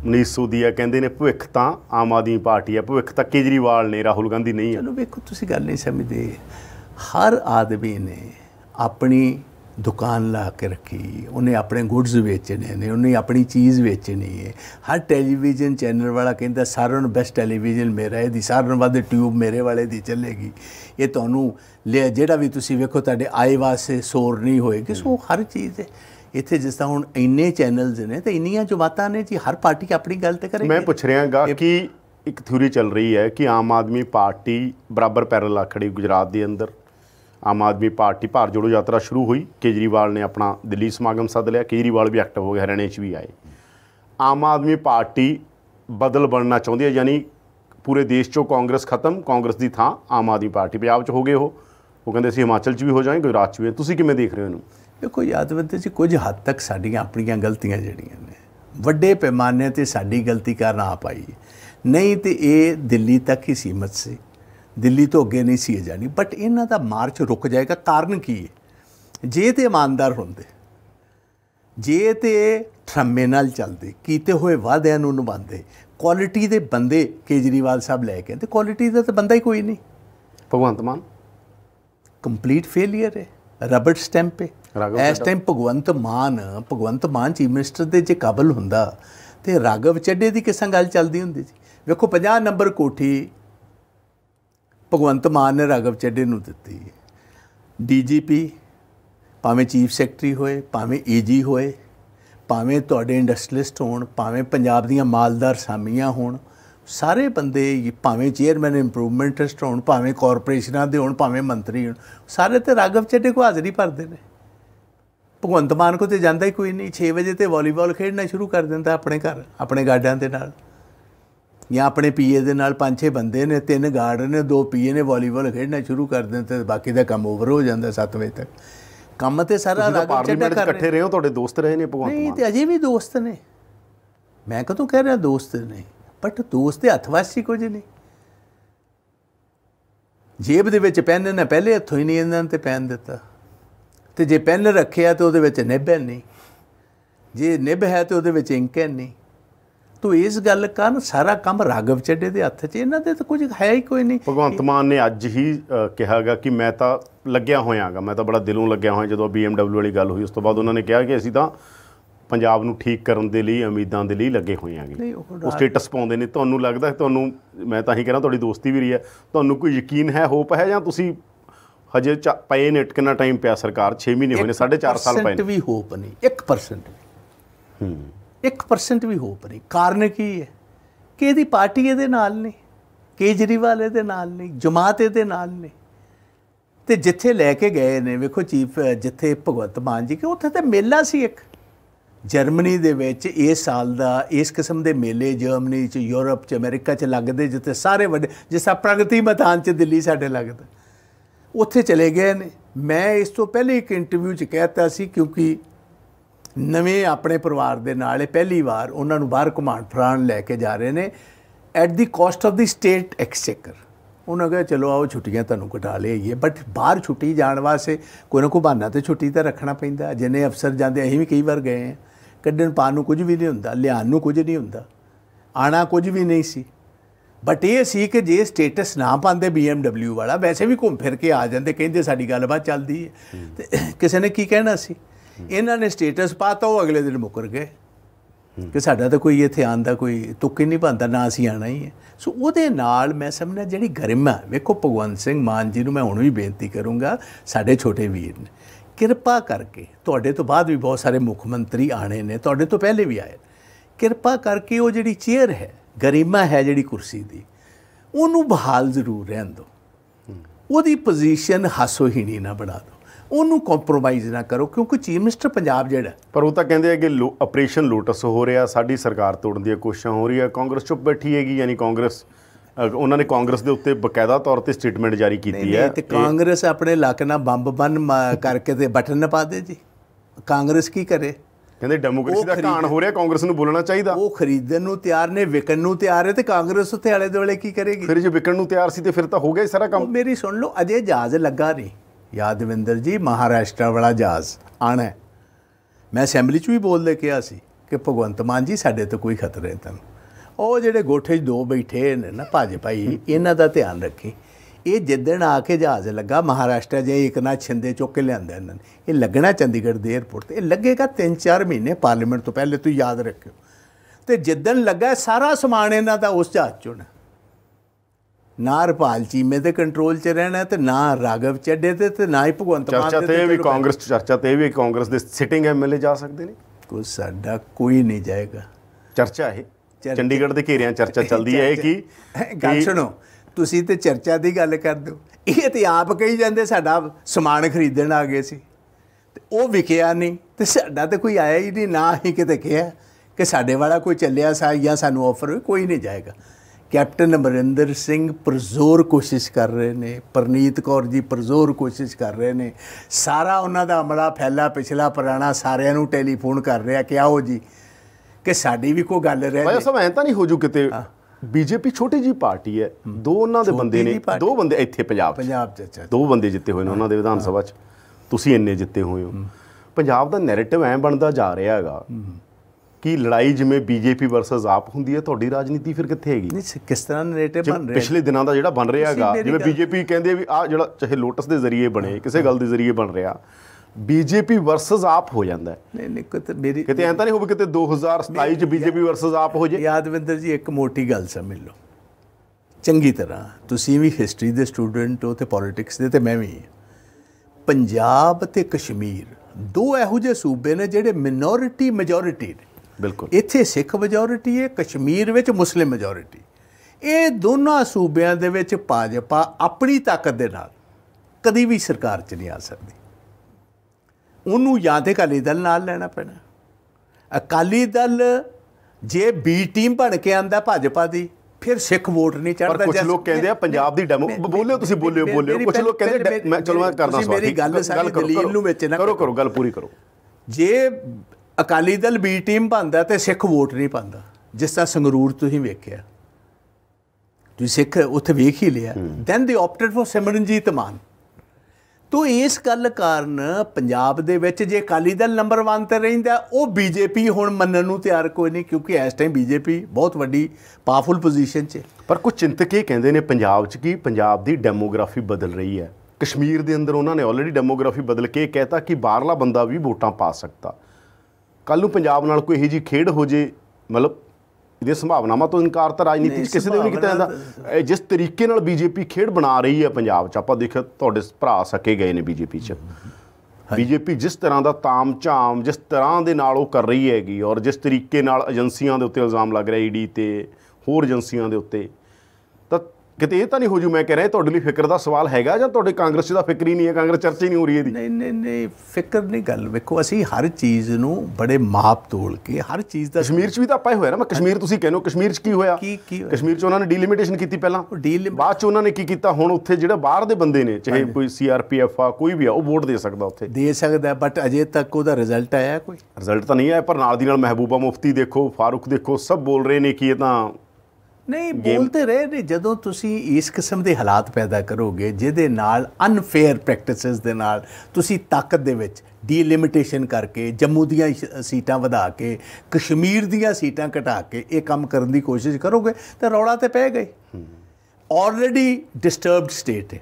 ਮਨੀਸ਼ ਸੂਦੀਆ ਕਹਿੰਦੇ ਨੇ ਭਵਿੱਖ ਤਾਂ ਆਮ ਆਦਮੀ ਪਾਰਟੀ ਹੈ ਭਵਿੱਖ ਤਾਂ ਕੇਜਰੀਵਾਲ ਨੇ ਰਾਹੁਲ ਗਾਂਧੀ ਨਹੀਂ ਹੈ ਚਲੋ ਵੇਖੋ ਤੁਸੀਂ ਗੱਲ ਨਹੀਂ ਸਮਝਦੇ ਹਰ ਆਦਮੀ ਨੇ ਆਪਣੀ ਦੁਕਾਨ ਲਾ ਕੇ ਰੱਖੀ ਉਹਨੇ ਆਪਣੇ ਗੁੱਡਸ ਵੇਚਣੇ ਨੇ ਉਹਨੇ ਆਪਣੀ ਚੀਜ਼ ਵੇਚਣੀ ਹੈ ਹਰ ਟੈਲੀਵਿਜ਼ਨ ਚੈਨਲ ਵਾਲਾ ਕਹਿੰਦਾ ਸਾਰਿਆਂ ਨੂੰ ਬੈਸਟ ਟੈਲੀਵਿਜ਼ਨ ਮੇਰਾ ਹੈ ਦੀ ਸਾਰਿਆਂ ਨੂੰ ਵੱਧ ਟਿਊਬ ਮੇਰੇ ਵਾਲੇ ਦੀ ਚੱਲੇਗੀ ਇਹ ਤੁਹਾਨੂੰ ਜਿਹੜਾ ਵੀ ਤੁਸੀਂ ਵੇਖੋ ਤੁਹਾਡੇ ਆਏ ਵਾਸਤੇ ਸੋਰ ਨਹੀਂ ਹੋਏਗੀ ਸੋ ਹਰ ਚੀਜ਼ ਹੈ ਇੱਥੇ ਜਿਸ ਤਰ੍ਹਾਂ ਹੁਣ ਇੰਨੇ ਚੈਨਲਸ ਨੇ ਤੇ ਇੰਨੀਆਂ ਜਮਾਤਾਂ ਨੇ ਜੀ ਹਰ ਪਾਰਟੀ ਆਪਣੀ ਗੱਲ ਤੇ ਕਰੇਗੀ ਮੈਂ ਪੁੱਛ ਰਿਹਾਗਾ ਕਿ ਇੱਕ ਥਿਊਰੀ ਚੱਲ ਰਹੀ ਹੈ ਕਿ ਆਮ ਆਦਮੀ ਪਾਰਟੀ ਬਰਾਬਰ ਪੈਰਲ ਆ ਖੜੀ ਗੁਜਰਾਤ ਦੇ ਅੰਦਰ ਆਮ ਆਦਮੀ ਪਾਰਟੀ ਭਾਰ ਜੋੜੋ ਯਾਤਰਾ ਸ਼ੁਰੂ ਹੋਈ ਕੇਜਰੀਵਾਲ ਨੇ ਆਪਣਾ ਦਿੱਲੀ ਸਮਾਗਮ ਸੱਦ ਲਿਆ ਕੇਜਰੀਵਾਲ ਵੀ ਐਕਟਿਵ ਹੋ ਗਿਆ ਹਰਿਆਣੇ 'ਚ ਵੀ ਆਏ ਆਮ ਆਦਮੀ ਪਾਰਟੀ ਬਦਲ ਬਣਨਾ ਚਾਹੁੰਦੀ ਹੈ ਯਾਨੀ ਪੂਰੇ ਦੇਸ਼ 'ਚੋਂ ਕਾਂਗਰਸ ਖਤਮ ਕਾਂਗਰਸ ਦੀ ਥਾਂ ਆਮ ਆਦਮੀ ਪਾਰਟੀ ਪੰਜਾਬ 'ਚ ਹੋ ਗਏ ਉਹ ਉਹ ਕਹਿੰਦੇ ਸੀ ਹਿਮਾਚਲ 'ਚ ਵੀ ਹੋ ਜਾਏ ਗੁਜਰਾਤ 'ਚ ਵੀ ਤੁਸੀਂ ਕਿਵੇਂ ਦੇਖ ਰਹੇ ਹੋ ਇਹਨੂੰ ਦੇਖੋ ਯਾਦਵੰਤ ਜੀ ਕੁਝ ਹੱਦ ਤੱਕ ਸਾਡੀਆਂ ਆਪਣੀਆਂ ਗਲਤੀਆਂ ਜਿਹੜੀਆਂ ਨੇ ਵੱਡੇ ਪੈਮਾਨੇ ਤੇ ਸਾਡੀ ਗਲਤੀ ਕਾਰਨ ਆ ਪਾਈ ਨਹੀਂ ਤੇ ਇਹ ਦਿੱਲੀ ਤੱਕ ਹੀ ਸੀਮਤ ਸੀ ਦਿੱਲੀ ਤੋਂ ਅੱਗੇ ਨਹੀਂ ਸੀ ਜਾਣੀ ਬਟ ਇਹਨਾਂ ਦਾ ਮਾਰਚ ਰੁਕ ਜਾਏਗਾ ਕਾਰਨ ਕੀ ਹੈ ਜੇ ਤੇ ਇਮਾਨਦਾਰ ਹੁੰਦੇ ਜੇ ਤੇ ਠੰਮੇ ਨਾਲ ਚੱਲਦੇ ਕੀਤੇ ਹੋਏ ਵਾਅਦਿਆਂ ਨੂੰ ਨਿਭਾਉਂਦੇ ਕੁਆਲਿਟੀ ਦੇ ਬੰਦੇ ਕੇਜਰੀਵਾਲ ਸਾਹਿਬ ਲੈ ਕੇ ਤੇ ਕੁਆਲਿਟੀ ਦਾ ਤਾਂ ਬੰਦਾ ਹੀ ਕੋਈ ਨਹੀਂ ਭਗਵੰਤ ਮਾਨ ਕੰਪਲੀਟ ਫੇਲਿਅਰ ਹੈ ਰਬਰ ਸਟੈਂਪ ਹੈ ਇਸ time Bhagwant Mann Bhagwant Mann chief minister ਦੇ ਜੇ ਕਾਬਲ ਹੁੰਦਾ ਤੇ ਰਾਗਵ ਚੱਡੇ ਦੀ ਕਿਸਾਂ ਗੱਲ ਚੱਲਦੀ ਹੁੰਦੀ ਸੀ ਵੇਖੋ 50 ਨੰਬਰ ਕੋਠੀ ਭਗਵੰਤ ਮਾਨ ਨੇ ਰਾਗਵ ਚੱਡੇ ਨੂੰ ਦਿੱਤੀ ਡੀਜੀਪੀ ਭਾਵੇਂ ਚੀਫ ਸੈਕਟਰੀ ਹੋਏ ਭਾਵੇਂ ਏਜੀ e ਹੋਏ ਭਾਵੇਂ ਤੁਹਾਡੇ ਇੰਡਸਟਰੀਲਿਸਟ ਹੋਣ ਭਾਵੇਂ ਪੰਜਾਬ ਦੀਆਂ ਮਾਲਦਾਰ ਸਾਮੀਆਂ ਹੋਣ ਸਾਰੇ ਬੰਦੇ ਭਾਵੇਂ ਚੇਅਰਮੈਨ ਇੰਪਰੂਵਮੈਂਟ ਟਰਸਟ ਹੋਣ ਭਾਵੇਂ ਕਾਰਪੋਰੇਸ਼ਨਾਂ ਦੇ ਹੋਣ ਭਾਵੇਂ ਮੰਤਰੀ ਹੋਣ ਸਾਰੇ ਤੇ ਰਾਗਵ ਚੱਡੇ ਕੋ ਹਾਜ਼ਰੀ ਭਰਦੇ ਨੇ ਭਗਵੰਤ ਮਾਨ ਕੋ ਤੇ ਜਾਂਦਾ ਹੀ ਕੋਈ ਨਹੀਂ 6 ਵਜੇ ਤੇ ਵਾਲੀਬਾਲ ਖੇਡਣਾ ਸ਼ੁਰੂ ਕਰ ਦਿੰਦਾ ਆਪਣੇ ਘਰ ਆਪਣੇ ਗਾਰਡਾਂ ਦੇ ਨਾਲ ਜਾਂ ਆਪਣੇ ਪੀਏ ਦੇ ਨਾਲ 5-6 ਬੰਦੇ ਨੇ ਤਿੰਨ ਗਾਰਡ ਨੇ ਦੋ ਪੀਏ ਨੇ ਵਾਲੀਬਾਲ ਖੇਡਣਾ ਸ਼ੁਰੂ ਕਰ ਦਿੰਦੇ ਤੇ ਬਾਕੀ ਦਾ ਕੰਮ ਓਵਰ ਹੋ ਜਾਂਦਾ 7 ਵਜੇ ਤੱਕ ਕੰਮ ਤੇ ਸਾਰਾ ਰਾਗ ਚੱਡਾ ਕਰ ਇਕੱਠੇ ਰਹੇ ਹੋ ਤੁਹਾਡੇ ਦੋਸਤ ਰਹੇ ਨੇ ਭਗਵੰਤ ਮਾਨ ਨਹੀਂ ਤੇ ਅਜੇ ਵੀ ਦੋਸਤ ਨੇ ਮੈਂ ਕਦੋਂ ਕਹਿ ਰਿਹਾ ਦੋਸਤ ਨੇ ਬਟ ਦੋਸਤ ਦੇ ਅਥਵਾਸੀ ਕੁਝ ਨਹੀਂ ਜੇਬ ਦੇ ਵਿੱਚ ਪੈਨ ਨੇ ਪਹਿਲੇ ਹੱਥੋਂ ਹੀ ਨਹੀਂ ਇਹਨਾਂ ਤੇ ਪੈਨ ਦਿੱਤਾ ਤੇ ਜੇ ਪੈਨ ਰੱਖਿਆ ਤੇ ਉਹਦੇ ਵਿੱਚ ਨਿਬ ਹੈ ਨਹੀਂ ਜੇ ਨਿਬ ਹੈ ਤੇ ਉਹਦੇ ਵਿੱਚ ਇੰਕ ਹੈ ਨਹੀਂ ਤੂੰ ਇਸ ਗੱਲ ਕਰਨ ਸਾਰਾ ਕੰਮ ਰਾਗਵ ਚੱਡੇ ਦੇ ਹੱਥ 'ਚ ਇਹਨਾਂ ਦੇ ਤਾਂ ਕੁਝ ਹੈ ਹੀ ਕੋਈ ਨਹੀਂ ਭਗਵੰਤ ਮਾਨ ਨੇ ਅੱਜ ਹੀ ਕਿਹਾਗਾ ਕਿ ਮੈਂ ਤਾਂ ਲੱਗਿਆ ਹੋਇਆਗਾ ਮੈਂ ਤਾਂ ਬੜਾ ਦਿਲੋਂ ਲੱਗਿਆ ਹੋਇਆ ਜਦੋਂ BMW ਵਾਲੀ ਗੱਲ ਹੋਈ ਉਸ ਤੋਂ ਬਾਅਦ ਉਹਨਾਂ ਨੇ ਕਿਹਾ ਕਿ ਅਸੀਂ ਤਾਂ ਪੰਜਾਬ ਨੂੰ ਠੀਕ ਕਰਨ ਦੇ ਲਈ ਉਮੀਦਾਂ ਦੇ ਲਈ ਲੱਗੇ ਹੋਏ ਆਂਗੇ ਉਹ ਸਟੇਟਸ ਪਾਉਂਦੇ ਨੇ ਤੁਹਾਨੂੰ ਲੱਗਦਾ ਤੁਹਾਨੂੰ ਮੈਂ ਤਾਂ ਹੀ ਕਹਿੰਦਾ ਤੁਹਾਡੀ ਦੋਸਤੀ ਵੀ ਰਹੀ ਹੈ ਤੁਹਾਨੂੰ ਕੋਈ ਯਕੀਨ ਹੈ ਹੋਪ ਹੈ ਜਾਂ ਤੁਸੀਂ ਹਜੇ ਪਏ ਨੇ ਕਿੰਨਾ ਟਾਈਮ ਪਿਆ ਸਰਕਾਰ 6 ਮਹੀਨੇ ਹੋਏ ਨੇ 4.5 ਸਾਲ ਪਏ ਨੇ ਵੀ ਹੋਪ ਨਹੀਂ 1% ਹੂੰ 1% ਵੀ ਹੋਪ ਨਹੀਂ ਕਾਰਨ ਕੀ ਹੈ ਕਿ ਇਹਦੀ ਪਾਰਟੀ ਇਹਦੇ ਨਾਲ ਨਹੀਂ ਕੇਜਰੀਵਾਲ ਇਹਦੇ ਨਾਲ ਨਹੀਂ ਜਮਾਤ ਇਹਦੇ ਨਾਲ ਨਹੀਂ ਤੇ ਜਿੱਥੇ ਲੈ ਕੇ ਗਏ ਨੇ ਵੇਖੋ ਚੀਫ ਜਿੱਥੇ ਭਗਵੰਤ ਮਾਨ ਜੀ ਕਿ ਉੱਥੇ ਤੇ ਮੇਲਾ ਸੀ ਇੱਕ ਜਰਮਨੀ ਦੇ ਵਿੱਚ ਇਸ ਸਾਲ ਦਾ ਇਸ ਕਿਸਮ ਦੇ ਮੇਲੇ ਜਰਮਨੀ ਚ ਯੂਰਪ ਚ ਅਮਰੀਕਾ ਚ ਲੱਗਦੇ ਜਿੱਥੇ ਸਾਰੇ ਵੱਡੇ ਜਿਸਾ ਪ੍ਰਗਤੀ ਮੈਦਾਨ ਚ ਦਿੱਲੀ ਸਾਡੇ ਲੱਗਦਾ ਉੱਥੇ ਚਲੇ ਗਏ ਨੇ ਮੈਂ ਇਸ ਤੋਂ ਪਹਿਲੇ ਇੱਕ ਇੰਟਰਵਿਊ 'ਚ ਕਹਿਤਾ ਸੀ ਕਿਉਂਕਿ ਨਵੇਂ ਆਪਣੇ ਪਰਿਵਾਰ ਦੇ ਨਾਲ ਇਹ ਪਹਿਲੀ ਵਾਰ ਉਹਨਾਂ ਨੂੰ ਬਾਹਰ ਘੁਮਾਣ ਫਰਾਣ ਲੈ ਕੇ ਜਾ ਰਹੇ ਨੇ at the cost of the state exchequer ਉਹਨਾਂ ਕਹੇ ਚਲੋ ਆਓ ਛੁੱਟੀਆਂ ਤੁਹਾਨੂੰ ਕਟਾ ਲਈਏ ਬਟ ਬਾਹਰ ਛੁੱਟੀ ਜਾਣ ਵਾਸਤੇ ਕੋਈ ਨਾ ਕੋਈ ਬਹਾਨਾ ਤੇ ਛੁੱਟੀ ਤਾਂ ਰੱਖਣਾ ਪੈਂਦਾ ਜਿੰਨੇ ਅਫਸਰ ਜਾਂਦੇ ਅਸੀਂ ਵੀ ਕਈ ਵਾਰ ਗਏ ਕੱਢਣ ਪਾਣ ਨੂੰ ਕੁਝ ਵੀ ਨਹੀਂ ਹੁੰਦਾ ਲਿਆਣ ਨੂੰ ਕੁਝ ਨਹੀਂ ਹੁੰਦਾ ਆਣਾ ਕੁਝ ਵੀ ਨਹੀਂ ਸੀ ਬਟ ਇਹ ਸੀ ਕਿ ਜੇ ਸਟੇਟਸ ਨਾ ਪਾਉਂਦੇ BMW ਵਾਲਾ ਵੈਸੇ ਵੀ ਘੁੰਮ ਫਿਰ ਕੇ ਆ ਜਾਂਦੇ ਕਹਿੰਦੇ ਸਾਡੀ ਗੱਲਬਾਤ ਚੱਲਦੀ ਹੈ ਤੇ ਕਿਸੇ ਨੇ ਕੀ ਕਹਿਣਾ ਸੀ ਇਹਨਾਂ ਨੇ ਸਟੇਟਸ ਪਾਤਾ ਉਹ ਅਗਲੇ ਦਿਨ ਮੁਕਰ ਗਏ ਕਿ ਸਾਡਾ ਤਾਂ ਕੋਈ ਇੱਥੇ ਆਂਦਾ ਦਾ ਕੋਈ ਤੁੱਕ ਹੀ ਨਹੀਂ ਬੰਦਾ ਨਾ ਅਸੀਂ ਆਣਾ ਹੀ ਹੈ ਸੋ ਉਹਦੇ ਨਾਲ ਮੈਂ ਸਮਝਣਾ ਜਿਹੜੀ ਗਰਮਾ ਵੇਖੋ ਭਗਵੰਤ ਸਿੰਘ ਮਾਨ ਜੀ ਨੂੰ ਮੈਂ ਹੁਣ ਵੀ ਬੇਨਤੀ ਕਰੂੰਗਾ ਸਾਡੇ ਛੋਟੇ ਵੀਰ ਨੇ ਕਿਰਪਾ ਕਰਕੇ ਤੁਹਾਡੇ ਤੋਂ ਬਾਅਦ ਵੀ ਬਹੁਤ ਸਾਰੇ ਮੁੱਖ ਮੰਤਰੀ ਆਣੇ ਨੇ ਤੁਹਾਡੇ ਤੋਂ ਪਹਿਲੇ ਵੀ ਆਏ ਕਿਰਪਾ ਕਰਕੇ ਉਹ ਜਿਹੜੀ ਚੇਅਰ ਹੈ ਗਰੀਮਾ ਹੈ ਜਿਹੜੀ ਕੁਰਸੀ ਦੀ ਉਹਨੂੰ ਬਹਾਲ ਜ਼ਰੂਰ ਰਹਿਣ ਦਿਓ ਉਹਦੀ ਪੋਜੀਸ਼ਨ ਹਾਸੋਹੀਣੀ ਨਾ ਬਣਾ ਦਿਓ ਉਹਨੂੰ ਕੰਪਰੋਮਾਈਜ਼ ਨਾ ਕਰੋ ਕਿਉਂਕਿ ਚੀਫ ਮਿਨਿਸਟਰ ਪੰਜਾਬ ਜਿਹੜਾ ਪਰ ਉਹ ਤਾਂ ਕਹਿੰਦੇ ਆ ਕਿ ਆਪਰੇਸ਼ਨ ਲੋਟਸ ਹੋ ਰਿਹਾ ਸਾਡੀ ਸਰਕਾਰ ਤੋੜਨ ਦੀਆਂ ਕੋਸ਼ਿਸ਼ਾਂ ਹੋ ਰਹੀਆਂ ਕਾਂਗਰਸ ਚੁੱਪ ਬੈਠੀ ਹੈਗੀ ਯਾਨੀ ਕਾਂਗਰਸ ਉਹਨਾਂ ਨੇ ਕਾਂਗਰਸ ਦੇ ਉੱਤੇ ਬਕਾਇਦਾ ਤੌਰ ਤੇ ਸਟੇਟਮੈਂਟ ਜਾਰੀ ਕੀਤੀ ਹੈ ਤੇ ਕਾਂਗਰਸ ਆਪਣੇ ਲੱਕ ਨਾਲ ਬੰਬ ਬੰਨ ਕਰਕੇ ਤੇ ਬਟਨ ਨਾ ਪਾ ਦੇ ਜੀ ਕਾਂਗਰਸ ਕੀ ਕਰੇ ਕਹਿੰਦੇ ਡੈਮੋਕ੍ਰੇਸੀ ਦਾ ਕਾਣ ਹੋ ਰਿਹਾ ਕਾਂਗਰਸ ਨੂੰ ਬੋਲਣਾ ਚਾਹੀਦਾ ਉਹ ਖਰੀਦਣ ਨੂੰ ਤਿਆਰ ਨੇ ਵਿਕਣ ਨੂੰ ਤਿਆਰ ਹੈ ਤੇ ਕਾਂਗਰਸ ਉੱਥੇ ਆਲੇ ਦੁਆਲੇ ਕੀ ਕਰੇਗੀ ਫਿਰ ਜੇ ਵਿਕਣ ਨੂੰ ਤਿਆਰ ਸੀ ਤੇ ਫਿਰ ਤਾਂ ਹੋ ਗਿਆ ਸਾਰਾ ਕੰਮ ਮੇਰੀ ਸੁਣ ਲਓ ਅਜੇ ਜਹਾਜ਼ ਲੱਗਾ ਨਹੀਂ ਯਾਦਵਿੰਦਰ ਜੀ ਮਹਾਰਾਸ਼ਟਰ ਵਾਲਾ ਜਹਾਜ਼ ਆਣਾ ਮੈਂ ਅਸੈਂਬਲੀ 'ਚ ਵੀ ਬੋਲਦੇ ਕਿਹਾ ਸੀ ਕਿ ਭਗਵੰਤ ਮਾਨ ਜੀ ਸਾਡੇ ਤੋਂ ਕੋਈ ਖਤਰੇ ਤਨ ਉਹ ਜਿਹੜੇ ਗੋਠੇ 'ਚ ਦੋ ਬੈਠੇ ਨੇ ਨਾ ਭਾਜਪਾਈ ਇਹਨਾਂ ਦਾ ਧਿਆਨ ਰੱਖੀ ਇਹ ਜਿੱਦਣ ਆ ਕੇ ਜਹਾਜ਼ ਲੱਗਾ ਮਹਾਰਾਸ਼ਟਰ ਜੇ ਇੱਕ ਨਾ ਛਿੰਦੇ ਚੁੱਕ ਕੇ ਲਿਆਂਦਾ ਇਹਨਾਂ ਨੇ ਇਹ ਲੱਗਣਾ ਚੰਡੀਗੜ੍ਹ ਦੇ ਏਅਰਪੋਰਟ ਤੇ ਇਹ ਲੱਗੇਗਾ 3-4 ਮਹੀਨੇ ਪਾਰਲੀਮੈਂਟ ਤੋਂ ਪਹਿਲੇ ਤੂੰ ਯਾਦ ਰੱਖਿਓ ਤੇ ਜਿੱਦਣ ਲੱਗਾ ਸਾਰਾ ਸਮਾਨ ਇਹਨਾਂ ਦਾ ਉਸ ਜਹਾਜ਼ ਚੋਂ ਨਾ ਰਪਾਲ ਚੀਮੇ ਦੇ ਕੰਟਰੋਲ 'ਚ ਰਹਿਣਾ ਤੇ ਨਾ ਰਾਗਵ ਚੱਡੇ ਤੇ ਤੇ ਨਾ ਹੀ ਭਗਵੰਤ ਮਾਨ ਚਰਚਾ ਤੇ ਵੀ ਕਾਂਗਰਸ ਚਰਚਾ ਤੇ ਵੀ ਕਾਂਗਰਸ ਦੇ ਸਿਟਿੰਗ ਐਮਐਲਏ ਜਾ ਸਕਦੇ ਨੇ ਕੋਈ ਸਾਡਾ ਕੋਈ ਨਹੀਂ ਜਾਏਗਾ ਚਰਚਾ ਇਹ ਚੰਡੀਗੜ੍ਹ ਦੇ ਘੇਰਿਆਂ ਚਰਚਾ ਚੱਲਦੀ ਹੈ ਕਿ ਗੱਲ ਸੁਣੋ ਤੁਸੀਂ ਤੇ ਚਰਚਾ ਦੀ ਗੱਲ ਕਰਦੇ ਹੋ ਇਹ ਤੇ ਆਪ ਕਹੀ ਜਾਂਦੇ ਸਾਡਾ ਸਮਾਨ ਖਰੀਦਣ ਆ ਗਏ ਸੀ ਤੇ ਉਹ ਵਿਕਿਆ ਨਹੀਂ ਤੇ ਸਾਡਾ ਤੇ ਕੋਈ ਆਇਆ ਹੀ ਨਹੀਂ ਨਾ ਹੀ ਕਿਤੇ ਕਿਹਾ ਕਿ ਸਾਡੇ ਵਾਲਾ ਕੋਈ ਚੱਲਿਆ ਸਾ ਜਾਂ ਸਾਨੂੰ ਆਫਰ ਕੋਈ ਨਹੀਂ ਜਾਏਗਾ ਕੈਪਟਨ ਅਮਰਿੰਦਰ ਸਿੰਘ ਪਰਜ਼ੋਰ ਕੋਸ਼ਿਸ਼ ਕਰ ਰਹੇ ਨੇ ਪਰਨੀਤ ਕੌਰ ਜੀ ਪਰਜ਼ੋਰ ਕੋਸ਼ਿਸ਼ ਕਰ ਰਹੇ ਨੇ ਸਾਰਾ ਉਹਨਾਂ ਦਾ ਅਮਲਾ ਫੈਲਾ ਪਿਛਲਾ ਪੁਰਾਣਾ ਸਾਰਿਆਂ ਨੂੰ ਟੈਲੀਫੋਨ ਕਰ ਰਿਹਾ ਕਿ ਆਓ ਜੀ ਕਿ ਸਾਡੀ ਵੀ ਕੋਈ ਗੱਲ ਰਹਿ ਜਾਏ ਮੈਂ ਸਮਝ ਤਾਂ ਨਹੀਂ ਹੋ ਜੂ ਕਿਤੇ ਬੀਜੇਪੀ ਛੋਟੀ ਜੀ ਪਾਰਟੀ ਹੈ ਦੋ ਉਹਨਾਂ ਦੇ ਬੰਦੇ ਨੇ ਦੋ ਬੰਦੇ ਇੱਥੇ ਪੰਜਾਬ ਪੰਜਾਬ ਚ ਅੱਛਾ ਦੋ ਬੰਦੇ ਜਿੱਤੇ ਹੋਏ ਨੇ ਉਹਨਾਂ ਦੇ ਵਿਧਾਨ ਸਭਾ ਚ ਤੁਸੀਂ ਇੰਨੇ ਜਿੱਤੇ ਹੋਏ ਹੋ ਪੰਜਾਬ ਦਾ ਨੈਰੇਟਿਵ ਐ ਬਣਦਾ ਜਾ ਰਿਹਾ ਹੈਗਾ ਕਿ ਲੜਾਈ ਜਿਵੇਂ ਬੀਜੇਪੀ ਵਰਸਸ ਆਪ ਹੁੰਦੀ ਹੈ ਤੁਹਾਡੀ ਰਾਜਨੀਤੀ ਫਿਰ ਕਿੱਥੇ ਹੈਗੀ ਨਹੀਂ ਕਿਸ ਤਰ੍ਹਾਂ ਨੈਰੇਟਿਵ ਬਣ ਰਿਹਾ ਪਿਛਲੇ ਦਿਨਾਂ ਦਾ ਜਿਹੜਾ ਬਣ ਰਿਹਾ ਹੈਗਾ ਜਿਵੇਂ ਬੀਜੇਪੀ ਕਹਿੰਦੇ ਵੀ ਆ ਜਿਹੜਾ ਚਾਹੇ ਲੋਟਸ ਦੇ ਜ਼ਰੀਏ ਬਣੇ ਕਿਸੇ ਗੱਲ ਦੇ ਜ਼ਰੀਏ ਬਣ ਰਿਹਾ ਬੀਜੇਪੀ ਵਰਸਸ ਆਪ ਹੋ ਜਾਂਦਾ ਹੈ ਨਹੀਂ ਨਹੀਂ ਕਿਤੇ ਮੇਰੀ ਕਿਤੇ ਐਂ ਤਾਂ ਨਹੀਂ ਹੋਵੇ ਕਿਤੇ 2027 ਚ ਬੀਜੇਪੀ ਵਰਸਸ ਆਪ ਹੋ ਜੇ ਯਾਦਵਿੰਦਰ ਜੀ ਇੱਕ ਮੋਟੀ ਗੱਲ ਸਮਝ ਲਓ ਚੰਗੀ ਤਰ੍ਹਾਂ ਤੁਸੀਂ ਵੀ ਹਿਸਟਰੀ ਦੇ ਸਟੂਡੈਂਟ ਹੋ ਤੇ ਪੋਲਿਟਿਕਸ ਦੇ ਤੇ ਮੈਂ ਵੀ ਪੰਜਾਬ ਤੇ ਕਸ਼ਮੀਰ ਦੋ ਇਹੋ ਜਿਹੇ ਸੂਬੇ ਨੇ ਜਿਹੜੇ ਮਿਨੋਰਿਟੀ ਮੈਜੋਰਿਟੀ ਨੇ ਬਿਲਕੁਲ ਇੱਥੇ ਸਿੱਖ ਮੈਜੋਰਿਟੀ ਹੈ ਕਸ਼ਮੀਰ ਵਿੱਚ ਮੁਸਲਿਮ ਮੈਜੋਰਿਟੀ ਇਹ ਦੋਨਾਂ ਸੂਬਿਆਂ ਦੇ ਵਿੱਚ ਭਾਜਪਾ ਆਪਣੀ ਤਾਕਤ ਦੇ ਨਾਲ ਕਦੀ ਵੀ ਸਰਕਾਰ 'ਚ ਨਹੀਂ ਆ ਸਕਦੀ ਉਹਨੂੰ ਜਾਂ ਤੇ ਅਕਾਲੀ ਦਲ ਨਾਲ ਲੈਣਾ ਪੈਣਾ Akali Dal J B team ਬਣ ਕੇ ਆਂਦਾ ਭਾਜਪਾ ਦੀ ਫਿਰ ਸਿੱਖ ਵੋਟ ਨਹੀਂ ਚੜਦਾ ਪਰ ਕੁਝ ਲੋਕ ਕਹਿੰਦੇ ਆ ਪੰਜਾਬ ਦੀ ਡੈਮੋ ਬੋਲਿਓ ਤੁਸੀਂ ਬੋਲਿਓ ਬੋਲਿਓ ਕੁਝ ਲੋਕ ਕਹਿੰਦੇ ਮੈਂ ਚਲੋ ਮੈਂ ਕਰਦਾ ਸਵਾਲ ਮੇਰੀ ਗੱਲ ਸਾਰੀ ਦਲੀਲ ਨੂੰ ਵਿੱਚ ਨਾ ਕਰੋ ਕਰੋ ਗੱਲ ਪੂਰੀ ਕਰੋ ਜੇ ਅਕਾਲੀ ਦਲ ਬੀ ਟੀਮ ਬਣਦਾ ਤੇ ਸਿੱਖ ਵੋਟ ਨਹੀਂ ਪਾਉਂਦਾ ਜਿਸ ਤਰ੍ਹਾਂ ਸੰਗਰੂਰ ਤੁਸੀਂ ਵੇਖਿਆ ਤੁਸੀਂ ਸਿੱਖ ਉੱਥੇ ਵੇਖ ਹੀ ਲਿਆ ਦੈਨ ਦੇ ਆਪਟਡ ਫॉर ਸਿਮਰਨਜੀਤ ਮਾਨ ਤੋ ਇਸ ਗੱਲ ਕਾਰਨ ਪੰਜਾਬ ਦੇ ਵਿੱਚ ਜੇ ਅਕਾਲੀ ਦਲ ਨੰਬਰ 1 ਤੇ ਰਹਿੰਦਾ ਉਹ ਬੀਜੇਪੀ ਹੁਣ ਮੰਨਣ ਨੂੰ ਤਿਆਰ ਕੋਈ ਨਹੀਂ ਕਿਉਂਕਿ ਇਸ ਟਾਈਮ ਬੀਜੇਪੀ ਬਹੁਤ ਵੱਡੀ ਪਾਵਰਫੁਲ ਪੋਜੀਸ਼ਨ 'ਚ ਪਰ ਕੁਝ ਚਿੰਤਕ ਇਹ ਕਹਿੰਦੇ ਨੇ ਪੰਜਾਬ 'ਚ ਕੀ ਪੰਜਾਬ ਦੀ ਡੈਮੋਗ੍ਰਾਫੀ ਬਦਲ ਰਹੀ ਹੈ ਕਸ਼ਮੀਰ ਦੇ ਅੰਦਰ ਉਹਨਾਂ ਨੇ ਆਲਰੇਡੀ ਡੈਮੋਗ੍ਰਾਫੀ ਬਦਲ ਕੇ ਕਹਿਤਾ ਕਿ ਬਾਹਰਲਾ ਬੰਦਾ ਵੀ ਵੋਟਾਂ ਪਾ ਸਕਦਾ ਕੱਲ ਨੂੰ ਪੰਜਾਬ ਨਾਲ ਕੋਈ ਇਹੋ ਜੀ ਖੇਡ ਹੋ ਜੇ ਮਤਲਬ ਇਹਦੀ ਸੰਭਾਵਨਾਵਾਂ ਤੋਂ ਇਨਕਾਰ ਤਾਂ ਰਾਜਨੀਤੀ ਵਿੱਚ ਕਿਸੇ ਦੇ ਵੀ ਨਹੀਂ ਕੀਤਾ ਜਾਂਦਾ ਜਿਸ ਤਰੀਕੇ ਨਾਲ ਬੀਜੇਪੀ ਖੇਡ ਬਣਾ ਰਹੀ ਹੈ ਪੰਜਾਬ 'ਚ ਆਪਾਂ ਦੇਖ ਤੁਹਾਡੇ ਭਰਾ ਸਕੇ ਗਏ ਨੇ ਬੀਜੇਪੀ 'ਚ ਬੀਜੇਪੀ ਜਿਸ ਤਰ੍ਹਾਂ ਦਾ ਤਾਮ ਝਾਮ ਜਿਸ ਤਰ੍ਹਾਂ ਦੇ ਨਾਲ ਉਹ ਕਰ ਰਹੀ ਹੈਗੀ ਔਰ ਜਿਸ ਤਰੀਕੇ ਨਾਲ ਏਜੰਸੀਆਂ ਦੇ ਉੱਤੇ ਇਲਜ਼ਾਮ ਲੱਗ ਰਿਹਾ ਈਡੀ ਤੇ ਹੋਰ ਏਜੰਸੀਆਂ ਦੇ ਉੱਤੇ ਕਿਤੇ ਇਹ ਤਾਂ ਨਹੀਂ ਹੋ ਜੂ ਮੈਂ ਕਹਿ ਰਿਹਾ ਤੁਹਾਡੇ ਲਈ ਫਿਕਰ ਦਾ ਸਵਾਲ ਹੈਗਾ ਜਾਂ ਤੁਹਾਡੇ ਕਾਂਗਰਸ ਦਾ ਫਿਕਰ ਹੀ ਨਹੀਂ ਹੈ ਕਾਂਗਰਸ ਚਰਚਾ ਹੀ ਨਹੀਂ ਹੋ ਰਹੀ ਇਹਦੀ ਨਹੀਂ ਨਹੀਂ ਨਹੀਂ ਫਿਕਰ ਨਹੀਂ ਗੱਲ ਵੇਖੋ ਅਸੀਂ ਹਰ ਚੀਜ਼ ਨੂੰ ਬੜੇ ਮਾਪ ਤੋਲ ਕੇ ਹਰ ਚੀਜ਼ ਦਾ ਕਸ਼ਮੀਰ 'ਚ ਵੀ ਤਾਂ ਆਪਾਂ ਹੋਇਆ ਨਾ ਮੈਂ ਕਸ਼ਮੀਰ ਤੁਸੀਂ ਕਹਿੰਦੇ ਹੋ ਕਸ਼ਮੀਰ 'ਚ ਕੀ ਹੋਇਆ ਕਸ਼ਮੀਰ 'ਚ ਉਹਨਾਂ ਨੇ ਡੀਲਿਮਿਟੇਸ਼ਨ ਕੀਤੀ ਪਹਿਲਾਂ ਬਾਅਦ 'ਚ ਉਹਨਾਂ ਨੇ ਕੀ ਕੀਤਾ ਹੁਣ ਉੱਥੇ ਜਿਹੜੇ ਬਾਹਰ ਦੇ ਬੰਦੇ ਨੇ ਚਾਹੇ ਕੋਈ ਸੀਆਰਪੀਐਫ ਆ ਕੋਈ ਵੀ ਆ ਉਹ ਵੋਟ ਦੇ ਸਕਦਾ ਉੱਥੇ ਦੇ ਸਕਦਾ ਬਟ ਅਜੇ ਤੱਕ ਉਹਦਾ ਰਿਜ਼ਲਟ ਆਇਆ ਕੋਈ ਰਿਜ਼ਲਟ ਤਾਂ ਨਹੀਂ ਆਇਆ ਪਰ ਨਾਲ ਦੀ ਨਾਲ ਮਹਿਬੂਬਾ ਮੁਫਤੀ ਦੇਖੋ ਫਾਰੂਕ ਦੇਖੋ ਸਭ ਬੋਲ ਰਹੇ ਨੇ ਕਿ ਇਹ ਤਾਂ ਨਹੀਂ ਬੋਲਦੇ ਰਹੇ ਨੇ ਜਦੋਂ ਤੁਸੀਂ ਇਸ ਕਿਸਮ ਦੇ ਹਾਲਾਤ ਪੈਦਾ ਕਰੋਗੇ ਜਿਹਦੇ ਨਾਲ ਅਨਫੇਅਰ ਪ੍ਰੈਕਟਿਸਸ ਦੇ ਨਾਲ ਤੁਸੀਂ ਤਾਕਤ ਦੇ ਵਿੱਚ ਡੀਲਿਮਿਟੇਸ਼ਨ ਕਰਕੇ ਜੰਮੂ ਦੀਆਂ ਸੀਟਾਂ ਵਧਾ ਕੇ ਕਸ਼ਮੀਰ ਦੀਆਂ ਸੀਟਾਂ ਘਟਾ ਕੇ ਇਹ ਕੰਮ ਕਰਨ ਦੀ ਕੋਸ਼ਿਸ਼ ਕਰੋਗੇ ਤਾਂ ਰੌਲਾ ਤੇ ਪੈ ਗਏ ਆਲਰੇਡੀ ਡਿਸਟਰਬਡ ਸਟੇਟ ਹੈ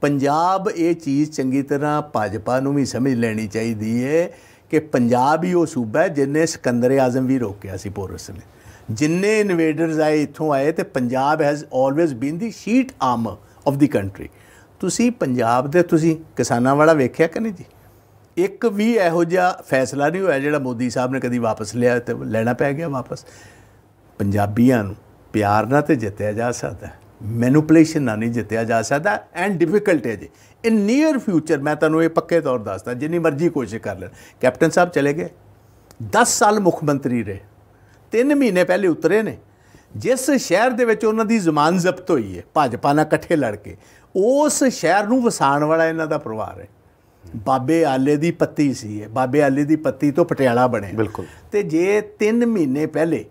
ਪੰਜਾਬ ਇਹ ਚੀਜ਼ ਚੰਗੀ ਤਰ੍ਹਾਂ ਭਾਜਪਾ ਨੂੰ ਵੀ ਸਮਝ ਲੈਣੀ ਚਾਹੀਦੀ ਹੈ ਕਿ ਪੰਜਾਬ ਹੀ ਉਹ ਸੂਬਾ ਹੈ ਜਿੰਨੇ ਸਿਕੰਦਰ ਆਜ਼ਮ ਵੀ ਰੋਕਿਆ ਸੀ ਪੋਰਸ ਨੇ ਜਿੰਨੇ ਇਨਵੇਡਰਸ ਆਏ ਇੱਥੋਂ ਆਏ ਤੇ Punjab has always been the sheet armour of the country ਤੁਸੀਂ ਪੰਜਾਬ ਦੇ ਤੁਸੀਂ ਕਿਸਾਨਾਂ ਵਾਲਾ ਵੇਖਿਆ ਕਿ ਨਹੀਂ ਜੀ ਇੱਕ ਵੀ ਇਹੋ ਜਿਹਾ ਫੈਸਲਾ ਨਹੀਂ ਹੋਇਆ ਜਿਹੜਾ ਮੋਦੀ ਸਾਹਿਬ ਨੇ ਕਦੀ ਵਾਪਸ ਲਿਆ ਤੇ ਲੈਣਾ ਪੈ ਗਿਆ ਵਾਪਸ ਪੰਜਾਬੀਆਂ ਨੂੰ ਪਿਆਰ ਨਾਲ ਤੇ ਜਿੱਤਿਆ ਜਾ ਸਕਦਾ ਮੈਨੂਪਲੇਸ਼ਨ ਨਾਲ ਨਹੀਂ ਜਿੱਤਿਆ ਜਾ ਸਕਦਾ ਐਂਡ ਡਿਫਿਕਲਟ ਹੈ ਜੀ ਇਨ ਨੀਅਰ ਫਿਊਚਰ ਮੈਂ ਤੁਹਾਨੂੰ ਇਹ ਪੱਕੇ ਤੌਰ ਦੱਸਦਾ ਜਿੰਨੀ ਮਰਜ਼ੀ ਕੋਸ਼ਿਸ਼ ਕਰ ਲੈਣ ਕੈਪਟਨ ਸਾਹਿਬ ਚਲੇ ਗਏ 10 ਸਾਲ ਮੁੱਖ ਮੰਤਰੀ ਰਹੇ 3 ਮਹੀਨੇ ਪਹਿਲੇ ਉਤਰੇ ਨੇ ਜਿਸ ਸ਼ਹਿਰ ਦੇ ਵਿੱਚ ਉਹਨਾਂ ਦੀ ਜ਼ਮਾਨ ਜ਼ਬਤ ਹੋਈ ਹੈ ਭਾਜਪਾ ਨਾਲ ਇਕੱਠੇ ਲੜ ਕੇ ਉਸ ਸ਼ਹਿਰ ਨੂੰ ਵਸਾਣ ਵਾਲਾ ਇਹਨਾਂ ਦਾ ਪਰਿਵਾਰ ਹੈ ਬਾਬੇ ਆਲੇ ਦੀ ਪੱਤੀ ਸੀ ਇਹ ਬਾਬੇ ਆਲੇ ਦੀ ਪੱਤੀ ਤੋਂ ਪਟਿਆਲਾ ਬਣੇ ਬਿਲਕੁਲ ਤੇ ਜੇ 3 ਮਹੀਨੇ ਪਹਿਲੇ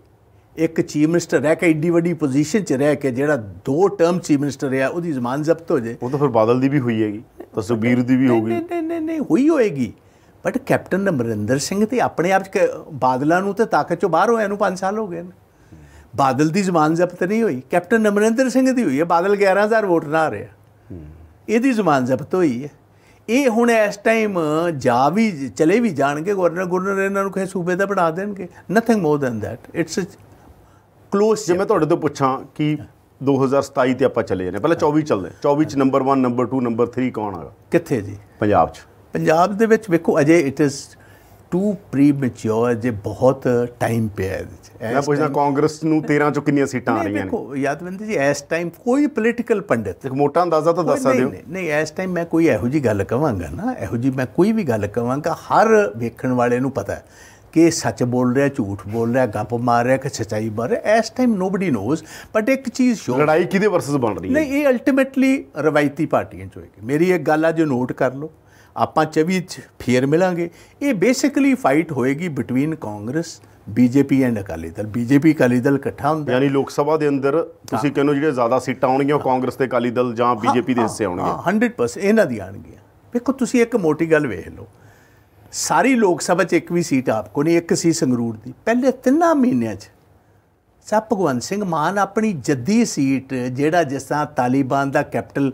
ਇੱਕ ਚੀਫ ਮਿਨਿਸਟਰ ਰਹਿ ਕੇ ਏਡੀ ਵੱਡੀ ਪੋਜੀਸ਼ਨ 'ਚ ਰਹਿ ਕੇ ਜਿਹੜਾ ਦੋ ਟਰਮ ਚੀਫ ਮਿਨਿਸਟਰ ਰਿਹਾ ਉਹਦੀ ਜ਼ਮਾਨ ਜ਼ਬਤ ਹੋ ਜੇ ਉਹ ਤਾਂ ਫਿਰ ਬਾਦਲ ਦੀ ਵੀ ਹੋਈ ਹੈਗੀ ਤਾਂ ਸੁਬੀਰ ਦੀ ਵੀ ਹੋਗੀ ਨਹੀਂ ਨਹੀਂ ਨਹੀਂ ਹੋਈ ਹੋਏਗੀ ਬਟ ਕੈਪਟਨ ਅਮਰਿੰਦਰ ਸਿੰਘ ਤੇ ਆਪਣੇ ਆਪ ਚ ਬਾਦਲਾਂ ਨੂੰ ਤੇ ਤਾਕਤ ਚੋਂ ਬਾਹਰ ਹੋਇਆ ਨੂੰ 5 ਸਾਲ ਹੋ ਗਏ ਨੇ ਬਾਦਲ ਦੀ ਜ਼ਮਾਨ ਜ਼ਬਤ ਨਹੀਂ ਹੋਈ ਕੈਪਟਨ ਅਮਰਿੰਦਰ ਸਿੰਘ ਦੀ ਹੋਈ ਹੈ ਬਾਦਲ 11000 ਵੋਟ ਨਾ ਰਿਹਾ ਇਹਦੀ ਜ਼ਮਾਨ ਜ਼ਬਤ ਹੋਈ ਹੈ ਇਹ ਹੁਣ ਇਸ ਟਾਈਮ ਜਾ ਵੀ ਚਲੇ ਵੀ ਜਾਣਗੇ ਗਵਰਨਰ ਗਵਰਨਰ ਇਹਨਾਂ ਨੂੰ ਕਿਸੇ ਸੂਬੇ ਦਾ ਬਣਾ ਦੇਣਗੇ nothing more than that it's close ਜੇ ਮੈਂ ਤੁਹਾਡੇ ਤੋਂ ਪੁੱਛਾਂ ਕਿ 2027 ਤੇ ਆਪਾਂ ਚਲੇ ਜਾਣੇ ਪਹਿਲਾਂ 24 ਚੱਲਦੇ 24 ਚ ਨੰਬਰ 1 ਨੰਬਰ 2 ਨੰਬਰ 3 ਕੌਣ ਆਗਾ ਕਿੱਥੇ ਜੀ ਪੰਜਾਬ ਚ ਪੰਜਾਬ ਦੇ ਵਿੱਚ ਵੇਖੋ ਅਜੇ it is too premature ਜੇ ਬਹੁਤ ਟਾਈਮ ਪਿਆ ਹੈ ਇਹਦੇ ਮੈਂ ਪੁੱਛਦਾ ਕਾਂਗਰਸ ਨੂੰ 13 ਚੋਂ ਕਿੰਨੀਆਂ ਸੀਟਾਂ ਆ ਰਹੀਆਂ ਨੇ ਦੇਖੋ ਯਾਦਵੰਦ ਜੀ ਇਸ ਟਾਈਮ ਕੋਈ ਪੋਲੀਟੀਕਲ ਪੰਡਿਤ ਇੱਕ ਮੋਟਾ ਅੰਦਾਜ਼ਾ ਤਾਂ ਦੱਸ ਸਕਦੇ ਨਹੀਂ ਨਹੀਂ ਇਸ ਟਾਈਮ ਮੈਂ ਕੋਈ ਇਹੋ ਜੀ ਗੱਲ ਕਵਾਂਗਾ ਨਾ ਇਹੋ ਜੀ ਮੈਂ ਕੋਈ ਵੀ ਗੱਲ ਕਵਾਂਗਾ ਹਰ ਵੇਖਣ ਵਾਲੇ ਨੂੰ ਪਤਾ ਹੈ ਕਿ ਸੱਚ ਬੋਲ ਰਿਹਾ ਝੂਠ ਬੋਲ ਰਿਹਾ ਗੱਪ ਮਾਰ ਰਿਹਾ ਕਿ ਸਚਾਈ ਮਾਰ ਇਸ ਟਾਈਮ ਨੋਬਡੀ ਨੋਜ਼ ਬਟ ਇੱਕ ਚੀਜ਼ ਸ਼ੋਰ ਲੜਾਈ ਕਿਹਦੇ ਵਰਸਸ ਬਣ ਰਹੀ ਹੈ ਨਹੀਂ ਇਹ ਅਲਟੀਮੇਟਲੀ ਰਵਾਇਤੀ ਪਾਰਟੀਆਂ ਚ ਹੋਏਗੀ ਮੇਰੀ ਇੱਕ ਗੱਲ ਆ ਜੋ ਨੋਟ ਕਰ ਲਓ ਆਪਾਂ 24 ਚ ਫੇਰ ਮਿਲਾਂਗੇ ਇਹ ਬੇਸਿਕਲੀ ਫਾਈਟ ਹੋਏਗੀ between Congress BJP and Akali Dal BJP Akali Dal ਇਕੱਠਾ ਹੁੰਦਾ ਯਾਨੀ ਲੋਕ ਸਭਾ ਦੇ ਅੰਦਰ ਤੁਸੀਂ ਕਹਿੰਦੇ ਜਿਹੜੇ ਜ਼ਿਆਦਾ ਸੀਟਾਂ ਆਉਣਗੀਆਂ ਕਾਂਗਰਸ ਤੇ ਅਕਾਲੀ ਦਲ ਜਾਂ ਬੀਜੇਪੀ ਦੇ ਹਿੱਸੇ ਆਉਣਗੀਆਂ 100% ਇਹਨਾਂ ਦੀ ਆਣਗੀਆਂ ਵੇਖੋ ਤੁਸੀਂ ਇੱਕ ਮੋਟੀ ਗੱਲ ਵੇਖ ਲਓ ਸਾਰੀ ਲੋਕ ਸਭਾ 'ਚ ਇੱਕ ਵੀ ਸੀਟ ਆਪਕੋ ਨਹੀਂ ਇੱਕ ਸੀ ਸੰਗਰੂਰ ਦੀ ਪਹਿਲੇ ਤਿੰਨਾਂ ਮਹੀਨਿਆਂ 'ਚ ਸਭ ਭਗਵੰਤ ਸਿੰਘ ਮਾਨ ਆਪਣੀ ਜੱਦੀ ਸੀਟ ਜਿਹੜਾ ਜਿਸ ਤਰ੍ਹਾਂ ਤਾਲਿਬਾਨ ਦਾ ਕੈਪੀਟਲ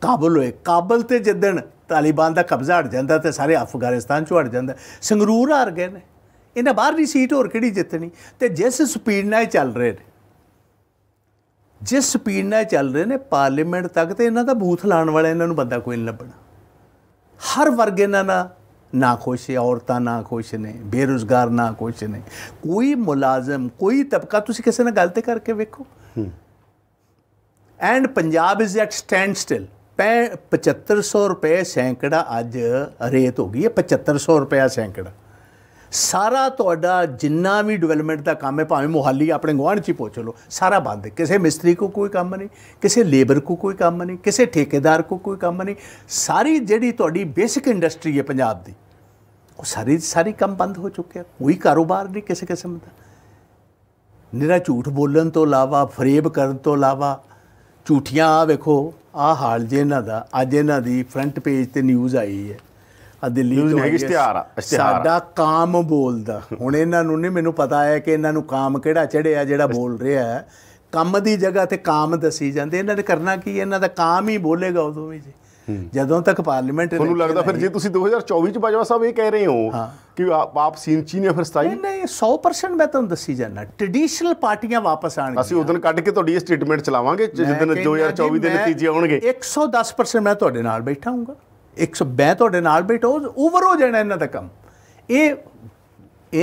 ਕਾਬਲ ਹੋਏ ਕਾਬਲ ਤੇ ਜਿੱਦਣ ਤਾਲਿਬਾਨ ਦਾ ਕਬਜ਼ਾ ਹਟ ਜਾਂਦਾ ਤੇ ਸਾਰੇ ਅਫਗਾਨਿਸਤਾਨ ਚੋਂ ਹਟ ਜਾਂਦਾ ਸੰਗਰੂਰ ਹਾਰ ਗਏ ਨੇ ਇਹਨਾਂ ਬਾਹਰਲੀ ਸੀਟ ਹੋਰ ਕਿਹੜੀ ਜਿੱਤਣੀ ਤੇ ਜਿਸ ਸਪੀਡ ਨਾਲ ਚੱਲ ਰਹੇ ਨੇ ਜਿਸ ਸਪੀਡ ਨਾਲ ਚੱਲ ਰਹੇ ਨੇ ਪਾਰਲੀਮੈਂਟ ਤੱਕ ਤੇ ਇਹਨਾਂ ਦਾ ਬੂਥ ਲਾਣ ਵਾਲਾ ਇਹਨਾਂ ਨੂੰ ਬੰਦਾ ਕੋਈ ਨਹੀਂ ਲੱਭਣਾ ਹਰ ਵਰਗ ਇਹਨਾਂ ਨਾਲ ਨਾ ਖੁਸ਼ ਹੈ ਔਰਤਾਂ ਨਾ ਖੁਸ਼ ਨੇ ਬੇਰੁਜ਼ਗਾਰ ਨਾ ਖੁਸ਼ ਨੇ ਕੋਈ ਮੁਲਾਜ਼ਮ ਕੋਈ ਤਬਕਾ ਤੁਸੀਂ ਕਿਸੇ ਨਾਲ ਗੱਲ ਤੇ ਕਰਕੇ ਵੇਖੋ and Punjab is at standstill 7500 ਰੁਪਏ ਸੈਂਕੜਾ ਅੱਜ ਰੇਤ ਹੋ ਗਈ ਹੈ 7500 ਰੁਪਏ ਸੈਂਕੜਾ ਸਾਰਾ ਤੁਹਾਡਾ ਜਿੰਨਾ ਵੀ ਡਿਵੈਲਪਮੈਂਟ ਦਾ ਕੰਮ ਹੈ ਭਾਵੇਂ ਮੁਹਾਲੀ ਆਪਣੇ ਗਵਾਂਢ ਚ ਪੁੱਛ ਲਓ ਸਾਰਾ ਬੰਦ ਕਿਸੇ ਮਿਸਤਰੀ ਕੋ ਕੋਈ ਕੰਮ ਨਹੀਂ ਕਿਸੇ ਲੇਬਰ ਕੋ ਕੋਈ ਕੰਮ ਨਹੀਂ ਕਿਸੇ ਠੇਕੇਦਾਰ ਕੋ ਕੋਈ ਕੰਮ ਨਹੀਂ ਸਾਰੀ ਜਿਹੜੀ ਤੁਹਾਡੀ ਬੇਸਿਕ ਇੰਡਸਟਰੀ ਹੈ ਪੰਜਾਬ ਦੀ ਉਹ ਸਾਰੀ ਸਾਰੀ ਕੰਮ ਬੰਦ ਹੋ ਚੁੱਕਿਆ ਕੋਈ ਕਾਰੋਬਾਰ ਨਹੀਂ ਕਿਸੇ ਕਿਸਮ ਦਾ ਨਿਰਾ ਝੂਠ ਬੋਲਣ ਤੋਂ ਇਲਾਵਾ ਫਰੇਬ ਕਰਨ ਤੋਂ ਇਲਾਵਾ ਝੂਠੀਆਂ ਆ ਵੇਖੋ ਆ ਹਾਲ ਜੇ ਇਹਨਾਂ ਦਾ ਅੱਜ ਇਹਨਾਂ ਦੀ ਫਰੰਟ ਪੇਜ ਤੇ ਨਿਊਜ਼ ਆਈ ਹੈ ਆ ਦਿੱਲੀ ਤੋਂ ਹੈ ਇਸ਼ਤਿਹਾਰ ਇਸ਼ਤਿਹਾਰ ਸਾਡਾ ਕਾਮ ਬੋਲਦਾ ਹੁਣ ਇਹਨਾਂ ਨੂੰ ਨਹੀਂ ਮੈਨੂੰ ਪਤਾ ਹੈ ਕਿ ਇਹਨਾਂ ਨੂੰ ਕਾਮ ਕਿਹੜਾ ਚੜਿਆ ਜਿਹੜਾ ਬੋਲ ਰਿਹਾ ਹੈ ਕੰਮ ਦੀ ਜਗ੍ਹਾ ਤੇ ਕਾਮ ਦੱਸੀ ਜਾਂਦੇ ਇਹਨਾਂ ਨੇ ਕਰਨਾ ਕੀ ਇਹਨਾਂ ਦਾ ਕਾਮ ਹੀ ਬੋਲੇਗਾ ਉਦੋਂ ਵੀ ਜੀ ਜਦੋਂ ਤੱਕ ਪਾਰਲੀਮੈਂਟ ਤੁਹਾਨੂੰ ਲੱਗਦਾ ਫਿਰ ਜੇ ਤੁਸੀਂ 2024 ਚ ਬਾਜਵਾ ਸਾਹਿਬ ਇਹ ਕਹਿ ਰਹੇ ਹੋ ਕਿ ਆਪ ਆਪ ਨੇ ਫਿਰ ਸਤਾਈ ਨਹੀਂ ਨਹੀਂ 100% ਮੈਂ ਤੁਹਾਨੂੰ ਦੱਸੀ ਜਾਣਾ ਟ੍ਰੈਡੀਸ਼ਨਲ ਪਾਰਟੀਆਂ ਵਾਪਸ ਆਣਗੀਆਂ ਅਸੀਂ ਉਦੋਂ ਕੱਢ ਕੇ ਤੁਹਾਡੀ ਇਹ ਸਟੇਟਮੈਂਟ ਚਲਾਵਾਂਗੇ ਦਿਨ 2024 ਦੇ ਨਤੀਜੇ ਆਉਣਗੇ 110% ਮੈਂ ਤੁਹਾਡੇ ਨਾਲ ਬੈਠਾ 100 ਮੈਂ ਤੁਹਾਡੇ ਨਾਲ ਬੈਠੋ ਓਵਰ ਹੋ ਜਾਣਾ ਇਹਨਾਂ ਦਾ ਕੰਮ ਇਹ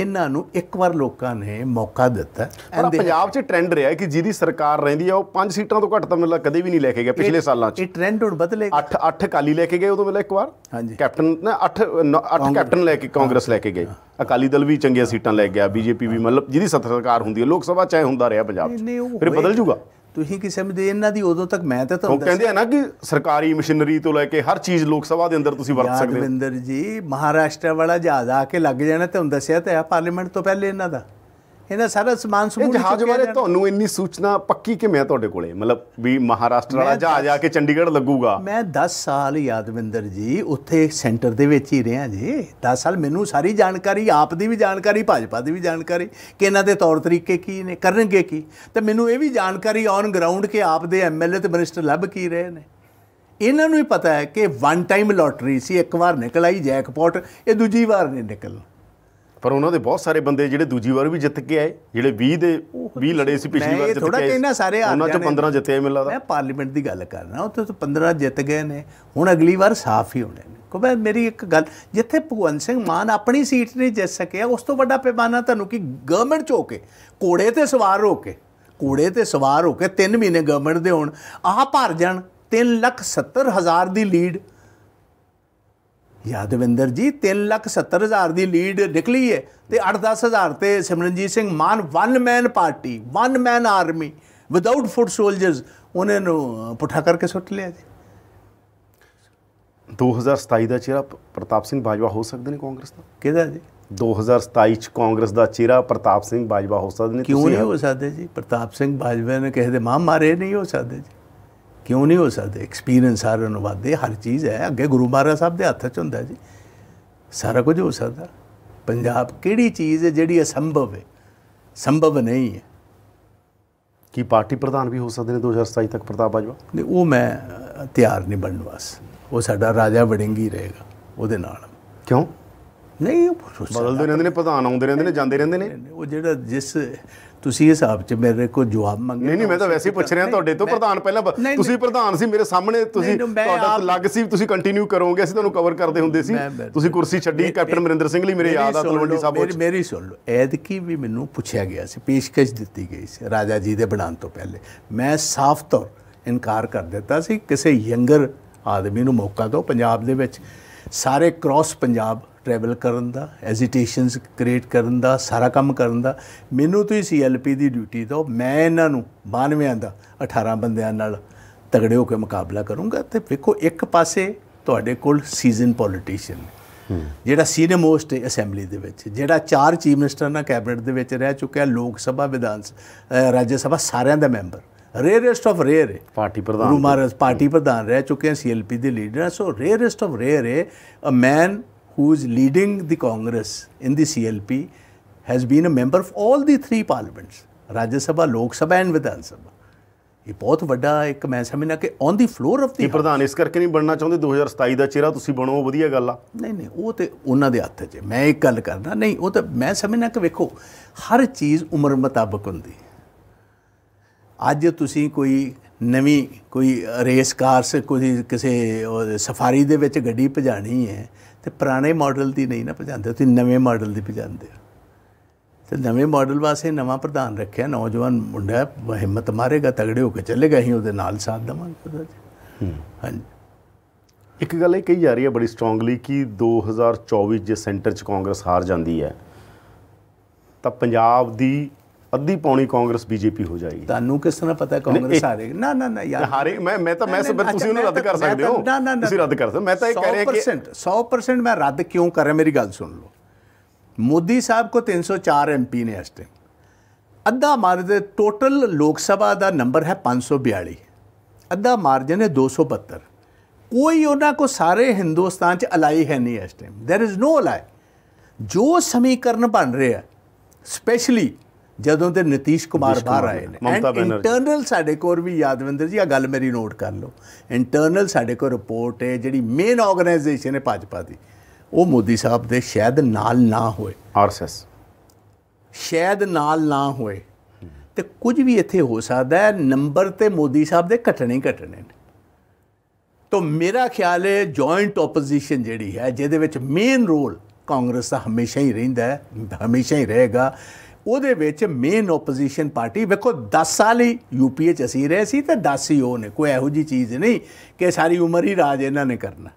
ਇਹਨਾਂ ਨੂੰ ਇੱਕ ਵਾਰ ਲੋਕਾਂ ਨੇ ਮੌਕਾ ਦਿੱਤਾ ਪਰ ਪੰਜਾਬ 'ਚ ਟ੍ਰੈਂਡ ਰਿਹਾ ਕਿ ਜਿਹਦੀ ਸਰਕਾਰ ਰਹਿੰਦੀ ਆ ਉਹ 5 ਸੀਟਾਂ ਤੋਂ ਘੱਟ ਤਾਂ ਮਿਲਦਾ ਕਦੇ ਵੀ ਨਹੀਂ ਲੈ ਕੇ ਗਿਆ ਪਿਛਲੇ ਸਾਲਾਂ 'ਚ ਇਹ ਟ੍ਰੈਂਡ ਹੁਣ ਬਦਲੇਗਾ 8 8 ਅਕਾਲੀ ਲੈ ਕੇ ਗਏ ਉਦੋਂ ਮਿਲਿਆ ਇੱਕ ਵਾਰ ਹਾਂਜੀ ਕੈਪਟਨ ਨਾ 8 8 ਕੈਪਟਨ ਲੈ ਕੇ ਕਾਂਗਰਸ ਲੈ ਕੇ ਗਏ ਅਕਾਲੀ ਦਲ ਵੀ ਚੰਗੀਆਂ ਸੀਟਾਂ ਲੈ ਗਿਆ ਬੀਜੇਪੀ ਵੀ ਮਤਲਬ ਜਿਹਦੀ ਸਰਕਾਰ ਹੁੰਦੀ ਹੈ ਲੋਕ ਸਭਾ ਚਾਹੇ ਹੁੰਦਾ ਰਿਹਾ ਪੰਜਾਬ 'ਚ ਫਿਰ ਬਦਲ ਜੂਗਾ ਤੁਸੀਂ ਕੀ ਸਮਝਦੇ ਇਹਨਾਂ ਦੀ ਉਦੋਂ ਤੱਕ ਮੈਂ ਤਾਂ ਤੁਹਾਨੂੰ ਉਹ ਕਹਿੰਦੇ ਆ ਨਾ ਕਿ ਸਰਕਾਰੀ ਮਸ਼ੀਨਰੀ ਤੋਂ ਲੈ ਕੇ ਹਰ ਚੀਜ਼ ਲੋਕ ਸਭਾ ਦੇ ਅੰਦਰ ਤੁਸੀਂ ਵਰਤ ਸਕਦੇ ਹੋ ਯਾਦਵਿੰਦਰ ਜੀ ਮਹਾਰਾਸ਼ਟਰ ਵਾਲਾ ਜਹਾਜ਼ ਆ ਕੇ ਲੱਗ ਜਾਣਾ ਤੇ ਹੁਣ ਦੱਸਿਆ ਤਾਂ ਆ ਪਾਰਲੀਮੈਂਟ ਤੋਂ ਪਹਿਲੇ ਇਹਨਾਂ ਦਾ ਇਹਦਾ ਸਾਰਾ ਸਮਾਨ ਸਮੂਹ ਜਹਾਜ਼ ਬਾਰੇ ਤੁਹਾਨੂੰ ਇੰਨੀ ਸੂਚਨਾ ਪੱਕੀ ਕਿ ਮੈਂ ਤੁਹਾਡੇ ਕੋਲੇ ਮਤਲਬ ਵੀ ਮਹਾਰਾਸ਼ਟਰ ਵਾਲਾ ਜਹਾਜ਼ ਆ ਕੇ ਚੰਡੀਗੜ੍ਹ ਲੱਗੂਗਾ ਮੈਂ 10 ਸਾਲ ਯਾਦਵਿੰਦਰ ਜੀ ਉੱਥੇ ਸੈਂਟਰ ਦੇ ਵਿੱਚ ਹੀ ਰਿਹਾ ਜੀ 10 ਸਾਲ ਮੈਨੂੰ ਸਾਰੀ ਜਾਣਕਾਰੀ ਆਪ ਦੀ ਵੀ ਜਾਣਕਾਰੀ ਭਾਜਪਾ ਦੀ ਵੀ ਜਾਣਕਾਰੀ ਕਿ ਇਹਨਾਂ ਦੇ ਤੌਰ ਤਰੀਕੇ ਕੀ ਨੇ ਕਰਨਗੇ ਕੀ ਤੇ ਮੈਨੂੰ ਇਹ ਵੀ ਜਾਣਕਾਰੀ ਔਨ ਗਰਾਊਂਡ ਕਿ ਆਪ ਦੇ ਐਮਐਲਏ ਤੇ ਮਿਨਿਸਟਰ ਲੱਭ ਕੀ ਰਹੇ ਨੇ ਇਹਨਾਂ ਨੂੰ ਹੀ ਪਤਾ ਹੈ ਕਿ ਵਨ ਟਾਈਮ ਲੋਟਰੀ ਸੀ ਇੱਕ ਵਾਰ ਨਿਕਲਾਈ ਜੈਕਪੌਟ ਇਹ ਦੂਜੀ ਵਾਰ ਨਹੀਂ ਨਿਕਲਣਾ ਪਰ ਉਹਨਾਂ ਦੇ ਬਹੁਤ ਸਾਰੇ ਬੰਦੇ ਜਿਹੜੇ ਦੂਜੀ ਵਾਰ ਵੀ ਜਿੱਤ ਕੇ ਆਏ ਜਿਹੜੇ 20 ਦੇ 20 ਲੜੇ ਸੀ ਪਿਛਲੀ ਵਾਰ ਜਿੱਤ ਕੇ ਆਏ ਉਹਨਾਂ ਚੋਂ 15 ਜਿੱਤੇ ਆਏ ਮਿਲਦਾ ਮੈਂ ਪਾਰਲੀਮੈਂਟ ਦੀ ਗੱਲ ਕਰਨਾ ਉੱਥੇ ਤਾਂ 15 ਜਿੱਤ ਗਏ ਨੇ ਹੁਣ ਅਗਲੀ ਵਾਰ ਸਾਫ਼ ਹੀ ਹੋਣੇ ਨੇ ਮੈਂ ਮੇਰੀ ਇੱਕ ਗੱਲ ਜਿੱਥੇ ਭਗਵੰਤ ਸਿੰਘ ਮਾਨ ਆਪਣੀ ਸੀਟ ਨਹੀਂ ਜਿੱਤ ਸਕਿਆ ਉਸ ਤੋਂ ਵੱਡਾ ਪੈਮਾਨਾ ਤੁਹਾਨੂੰ ਕਿ ਗਵਰਨਮੈਂਟ ਚ ਕੇ ਕੋੜੇ ਤੇ ਸਵਾਰ ਹੋ ਕੇ ਕੋੜੇ ਤੇ ਸਵਾਰ ਹੋ ਕੇ 3 ਮਹੀਨੇ ਗਵਰਨਮੈਂਟ ਦੇ ਹੋਣ ਆਹ ਭਰ ਜਾਣ 370000 ਦੀ ਲੀਡ ਯਾਦਵਿੰਦਰ ਜੀ 370000 ਦੀ ਲੀਡ ਨਿਕਲੀ ਹੈ ਤੇ 8-10000 ਤੇ Simranjit Singh Mann one man party one man army without foot soldiers ਉਹਨੇ ਨੂੰ ਪੁੱਠਾ ਕਰਕੇ ਸੁੱਟ ਲਿਆ ਜੀ 2027 ਦਾ ਚਿਹਰਾ ਪ੍ਰਤਾਪ ਸਿੰਘ ਬਾਜਵਾ ਹੋ ਸਕਦੇ ਨੇ ਕਾਂਗਰਸ ਦਾ ਕਿਹਦਾ ਜੀ 2027 ਚ ਕਾਂਗਰਸ ਦਾ ਚਿਹਰਾ ਪ੍ਰਤਾਪ ਸਿੰਘ ਬਾਜਵਾ ਹੋ ਸਕਦੇ ਨੇ ਕਿਉਂ ਨਹੀਂ ਹੋ ਸਕਦੇ ਜੀ ਪ੍ਰਤਾਪ ਸਿੰਘ ਬਾਜਵਾ ਨੇ ਕਿਸੇ ਦੇ ਮਾਂ ਮਾਰੇ ਨਹੀਂ ਹੋ ਸਕਦੇ ਜੀ ਕਿਉਂ ਨਹੀਂ ਹੋ ਸਕਦੇ ਐਕਸਪੀਰੀਅੰਸ ਹਰ ਵਾਦੇ ਹਰ ਚੀਜ਼ ਹੈ ਅੱਗੇ ਗੁਰੂ ਮਹਾਰਾਜ ਸਾਹਿਬ ਦੇ ਹੱਥ 'ਚ ਹੁੰਦਾ ਜੀ ਸਾਰਾ ਕੁਝ ਹੋ ਸਕਦਾ ਪੰਜਾਬ ਕਿਹੜੀ ਚੀਜ਼ ਹੈ ਜਿਹੜੀ ਅਸੰਭਵ ਹੈ ਸੰਭਵ ਨਹੀਂ ਹੈ ਕੀ ਪਾਰਟੀ ਪ੍ਰਧਾਨ ਵੀ ਹੋ ਸਕਦੇ ਨੇ 2027 ਤੱਕ ਪ੍ਰਤਾਪ ਬਾਜਵਾ ਨਹੀਂ ਉਹ ਮੈਂ ਤਿਆਰ ਨਹੀਂ ਬਣਨ ਵਾਸ ਉਹ ਸਾਡਾ ਰਾਜਾ ਵੜਿੰਗੀ ਰਹੇਗਾ ਉਹਦੇ ਨਾਲ ਕਿਉਂ ਨਹੀਂ ਬਦਲਦੇ ਰਹਿੰਦੇ ਨੇ ਪ੍ਰਧਾਨ ਆਉਂਦੇ ਰਹਿੰਦੇ ਨੇ ਜਾਂਦੇ ਰਹਿੰਦੇ ਨੇ ਉਹ ਜਿਹੜਾ ਜਿਸ ਤੁਸੀਂ ਇਸ ਹਿਸਾਬ 'ਚ ਮੇਰੇ ਕੋਲ ਜਵਾਬ ਮੰਗੇ ਨਹੀਂ ਨਹੀਂ ਮੈਂ ਤਾਂ ਵੈਸੇ ਹੀ ਪੁੱਛ ਰਿਹਾ ਤੁਹਾਡੇ ਤੋਂ ਪ੍ਰਧਾਨ ਪਹਿਲਾਂ ਤੁਸੀਂ ਪ੍ਰਧਾਨ ਸੀ ਮੇਰੇ ਸਾਹਮਣੇ ਤੁਸੀਂ ਤੁਹਾਡਾ ਲੱਗ ਸੀ ਤੁਸੀਂ ਕੰਟੀਨਿਊ ਕਰੋਗੇ ਅਸੀਂ ਤੁਹਾਨੂੰ ਕਵਰ ਕਰਦੇ ਹੁੰਦੇ ਸੀ ਤੁਸੀਂ ਕੁਰਸੀ ਛੱਡੀ ਕੈਪਟਨ ਮਰਿੰਦਰ ਸਿੰਘ ਲਈ ਮੇਰੇ ਯਾਦ ਆ ਤਲਵੰਡੀ ਸਾਹਿਬ ਮੇਰੀ ਸੁਣ ਲਓ ਕੀ ਵੀ ਮੈਨੂੰ ਪੁੱਛਿਆ ਗਿਆ ਸੀ ਪੇਸ਼ਕਸ਼ ਦਿੱਤੀ ਗਈ ਸੀ ਰਾਜਾ ਜੀ ਦੇ ਬਣਾਉਣ ਤੋਂ ਪਹਿਲੇ ਮੈਂ ਸਾਫ਼ ਤੌਰ ਇਨਕਾਰ ਕਰ ਦਿੱਤਾ ਸੀ ਕਿਸੇ ਯੰਗਰ ਆਦਮੀ ਨੂੰ ਮੌਕਾ ਦਿਓ ਪੰਜਾਬ ਦੇ ਵਿੱਚ ਸਾਰੇ ਕ੍ਰਾਸ ਪੰਜਾਬ ਟਰੈਵਲ ਕਰਨ ਦਾ ਐਜੀਟੇਸ਼ਨਸ ਕ੍ਰੀਏਟ ਕਰਨ ਦਾ ਸਾਰਾ ਕੰਮ ਕਰਨ ਦਾ ਮੈਨੂੰ ਤੁਸੀਂ ਸੀਐਲਪੀ ਦੀ ਡਿਊਟੀ ਦਿਓ ਮੈਂ ਇਹਨਾਂ ਨੂੰ 92 ਦਾ 18 ਬੰਦਿਆਂ ਨਾਲ ਤਗੜੇ ਹੋ ਕੇ ਮੁਕਾਬਲਾ ਕਰੂੰਗਾ ਤੇ ਵੇਖੋ ਇੱਕ ਪਾਸੇ ਤੁਹਾਡੇ ਕੋਲ ਸੀਜ਼ਨ ਪੋਲੀਟੀਸ਼ੀਅਨ ਜਿਹੜਾ ਸੀਨੀਅਰ ਮੋਸਟ ਹੈ ਅਸੈਂਬਲੀ ਦੇ ਵਿੱਚ ਜਿਹੜਾ ਚਾਰ ਚੀਫ ਮਿਨਿਸਟਰ ਨਾਲ ਕੈਬਨਿਟ ਦੇ ਵਿੱਚ ਰਹਿ ਚੁੱਕਿਆ ਲੋਕ ਸਭਾ ਵਿਧਾਨ ਰਾਜ ਸਭਾ ਸਾਰਿਆਂ ਦਾ ਮੈਂਬਰ ਰੇਅਰੈਸਟ ਆਫ ਰੇਅਰ ਹੈ ਪਾਰਟੀ ਪ੍ਰਧਾਨ ਗੁਰੂ ਮਹਾਰਾਜ ਪਾਰਟੀ ਪ੍ਰਧਾਨ ਰਹਿ ਚੁੱਕੇ ਹਨ ਸੀਐਲਪੀ ਦੇ leader so rarest of rare ਹੈ a man who is leading the Congress in the CLP has been a member of all the three parliaments Rajya Sabha Lok Sabha and ਵਿਧਾਨ ਸਭਾ ਇਹ ਬਹੁਤ ਵੱਡਾ ਇੱਕ ਮੈਂ ਸਮਝਣਾ ਕਿ on the floor of the ਪ੍ਰਧਾਨ ਇਸ ਕਰਕੇ ਨਹੀਂ ਬਣਨਾ ਚਾਹੁੰਦੇ 2027 ਦਾ ਚਿਹਰਾ ਤੁਸੀਂ ਬਣੋ ਵਧੀਆ ਗੱਲ ਆ ਨਹੀਂ ਨਹੀਂ ਉਹ ਤੇ ਉਹਨਾਂ ਦੇ ਹੱਥ 'ਚ ਮੈਂ ਇੱਕ ਗੱਲ ਕਰਦਾ ਨਹੀਂ ਉਹ ਤਾਂ ਮੈਂ ਸਮਝਣਾ ਕਿ ਵੇਖੋ ਹਰ ਚੀਜ਼ ਉਮਰ ਮੁਤਾਬਕ ਹੁੰਦੀ ਅੱਜ ਤੁਸੀਂ ਕੋਈ ਨਵੀਂ ਕੋਈ ਰੇਸ ਕਾਰ ਸੇ ਕੋਈ ਕਿਸੇ ਸਫਾਰੀ ਦੇ ਵਿੱਚ ਗੱਡੀ ਭਜਾਣੀ ਹੈ ਤੇ ਪੁਰਾਣੇ ਮਾਡਲ ਦੀ ਨਹੀਂ ਨਾ ਭਜਾਉਂਦੇ ਤੁਸੀਂ ਨਵੇਂ ਮਾਡਲ ਦੀ ਭਜਾਉਂਦੇ ਹੋ ਤੇ ਨਵੇਂ ਮਾਡਲ ਵਾਸਤੇ ਨਵਾਂ ਪ੍ਰਧਾਨ ਰੱਖਿਆ ਨੌਜਵਾਨ ਮੁੰਡਾ ਹਿੰਮਤ ਮਾਰੇਗਾ ਤਗੜੇ ਹੋ ਕੇ ਚੱਲੇਗਾ ਹੀ ਉਹਦੇ ਨਾਲ ਸਾਥ ਦਵਾਂਗੇ ਹਾਂਜੀ ਇੱਕ ਗੱਲ ਇਹ ਕਹੀ ਜਾ ਰਹੀ ਹੈ ਬੜੀ ਸਟਰੋਂਗਲੀ ਕਿ 2024 ਜੇ ਸੈਂਟਰ 'ਚ ਕਾਂਗਰਸ ਹਾਰ ਜਾਂਦੀ ਹੈ ਤਾਂ ਪੰਜਾਬ ਦੀ ਅੱਧੀ ਪੌਣੀ ਕਾਂਗਰਸ ਬੀਜੇਪੀ ਹੋ ਜਾਏਗੀ ਤੁਹਾਨੂੰ ਕਿਸ ਤਰ੍ਹਾਂ ਪਤਾ ਕਾਂਗਰਸ ਹਾਰੇਗੀ ਨਾ ਨਾ ਨਾ ਯਾਰ ਹਾਰੇ ਮੈਂ ਮੈਂ ਤਾਂ ਮੈਂ ਸਭ ਤੁਸੀਂ ਉਹਨੂੰ ਰੱਦ ਕਰ ਸਕਦੇ ਹੋ ਤੁਸੀਂ ਰੱਦ ਕਰ ਸਕਦੇ ਮੈਂ ਤਾਂ ਇਹ ਕਹਿ ਰਿਹਾ ਕਿ 100% ਮੈਂ ਰੱਦ ਕਿਉਂ ਕਰ ਰਿਹਾ ਮੇਰੀ ਗੱਲ ਸੁਣ ਲਓ ਮੋਦੀ ਸਾਹਿਬ ਕੋ 304 ਐਮਪੀ ਨੇ ਇਸ ਟਾਈਮ ਅੱਧਾ ਮਾਰਜਨ ਟੋਟਲ ਲੋਕ ਸਭਾ ਦਾ ਨੰਬਰ ਹੈ 542 ਅੱਧਾ ਮਾਰਜਨ ਹੈ 272 ਕੋਈ ਉਹਨਾਂ ਕੋ ਸਾਰੇ ਹਿੰਦੁਸਤਾਨ ਚ ਅਲਾਈ ਹੈ ਨਹੀਂ ਇਸ time there is no ally ਜੋ ਸਮੀਕਰਨ ਬਣ ਰਿਹਾ ਸਪੈਸ਼ਲੀ ਜਦੋਂ ਤੇ ਨਿਤੀਸ਼ ਕੁਮਾਰ ਬਾਹਰ ਆਏ ਨੇ ਇੰਟਰਨਲ ਸਾਡੇ ਕੋਲ ਵੀ ਯਾਦਵਿੰਦਰ ਜੀ ਆ ਗੱਲ ਮੇਰੀ ਨੋਟ ਕਰ ਲਓ ਇੰਟਰਨਲ ਸਾਡੇ ਕੋਲ ਰਿਪੋਰਟ ਹੈ ਜਿਹੜੀ ਮੇਨ ਆਰਗੇਨਾਈਜੇਸ਼ਨ ਹੈ ਭਾਜਪਾ ਦੀ ਉਹ ਮੋਦੀ ਸਾਹਿਬ ਦੇ ਸ਼ਾਇਦ ਨਾਲ ਨਾ ਹੋਏ ਆਰਐਸਐਸ ਸ਼ਾਇਦ ਨਾਲ ਨਾ ਹੋਏ ਤੇ ਕੁਝ ਵੀ ਇੱਥੇ ਹੋ ਸਕਦਾ ਹੈ ਨੰਬਰ ਤੇ ਮੋਦੀ ਸਾਹਿਬ ਦੇ ਘਟਣੇ ਘਟਣੇ ਨੇ ਤੋਂ ਮੇਰਾ ਖਿਆਲ ਹੈ ਜੁਆਇੰਟ ਆਪੋਜੀਸ਼ਨ ਜਿਹੜੀ ਹੈ ਜਿਹਦੇ ਵਿੱਚ ਮੇਨ ਰੋਲ ਕਾਂਗਰਸ ਦਾ ਹਮੇਸ਼ਾ ਹੀ ਰਹਿੰਦਾ ਹੈ ਹਮੇਸ਼ਾ ਹੀ ਰਹੇਗਾ ਉਹਦੇ ਵਿੱਚ ਮੇਨ ਆਪੋਜੀਸ਼ਨ ਪਾਰਟੀ ਵੇਖੋ 10 ਸਾਲ ਹੀ ਯੂਪੀ ਚ ਅਸੀਂ ਰਹੇ ਸੀ ਤੇ 10 ਹੀ ਉਹ ਨੇ ਕੋਈ ਇਹੋ ਜੀ ਚੀਜ਼ ਨਹੀਂ ਕਿ ساری ਉਮਰ ਹੀ ਰਾਜ ਇਹਨਾਂ ਨੇ ਕਰਨਾ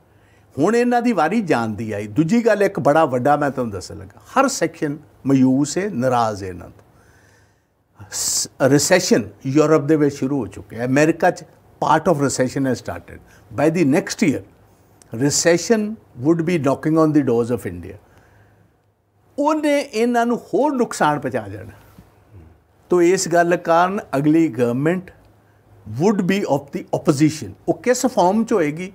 ਹੁਣ ਇਹਨਾਂ ਦੀ ਵਾਰੀ ਜਾਣ ਦੀ ਆਈ ਦੂਜੀ ਗੱਲ ਇੱਕ ਬੜਾ ਵੱਡਾ ਮੈਂ ਤੁਹਾਨੂੰ ਦੱਸਣ ਲੱਗਾ ਹਰ ਸੈਕਸ਼ਨ ਮਯੂਸ ਹੈ ਨਾਰਾਜ਼ ਹੈ ਇਹਨਾਂ ਤੋਂ ਰਿਸੈਸ਼ਨ ਯੂਰਪ ਦੇ ਵਿੱਚ ਸ਼ੁਰੂ ਹੋ ਚੁੱਕਿਆ ਹੈ ਅਮਰੀਕਾ ਚ part of recession has started by the next year recession would be knocking on the doors of India ਉਹਨੇ ਇਹਨਾਂ ਨੂੰ ਹੋਰ ਨੁਕਸਾਨ ਪਹੁੰਚਾ ਦੇਣਾ ਤੋ ਇਸ ਗੱਲ ਕਾਰਨ ਅਗਲੀ government would be of the opposition ਉਹ ਕਿਸ ਫਾਰਮ ਚ ਹੋਏਗੀ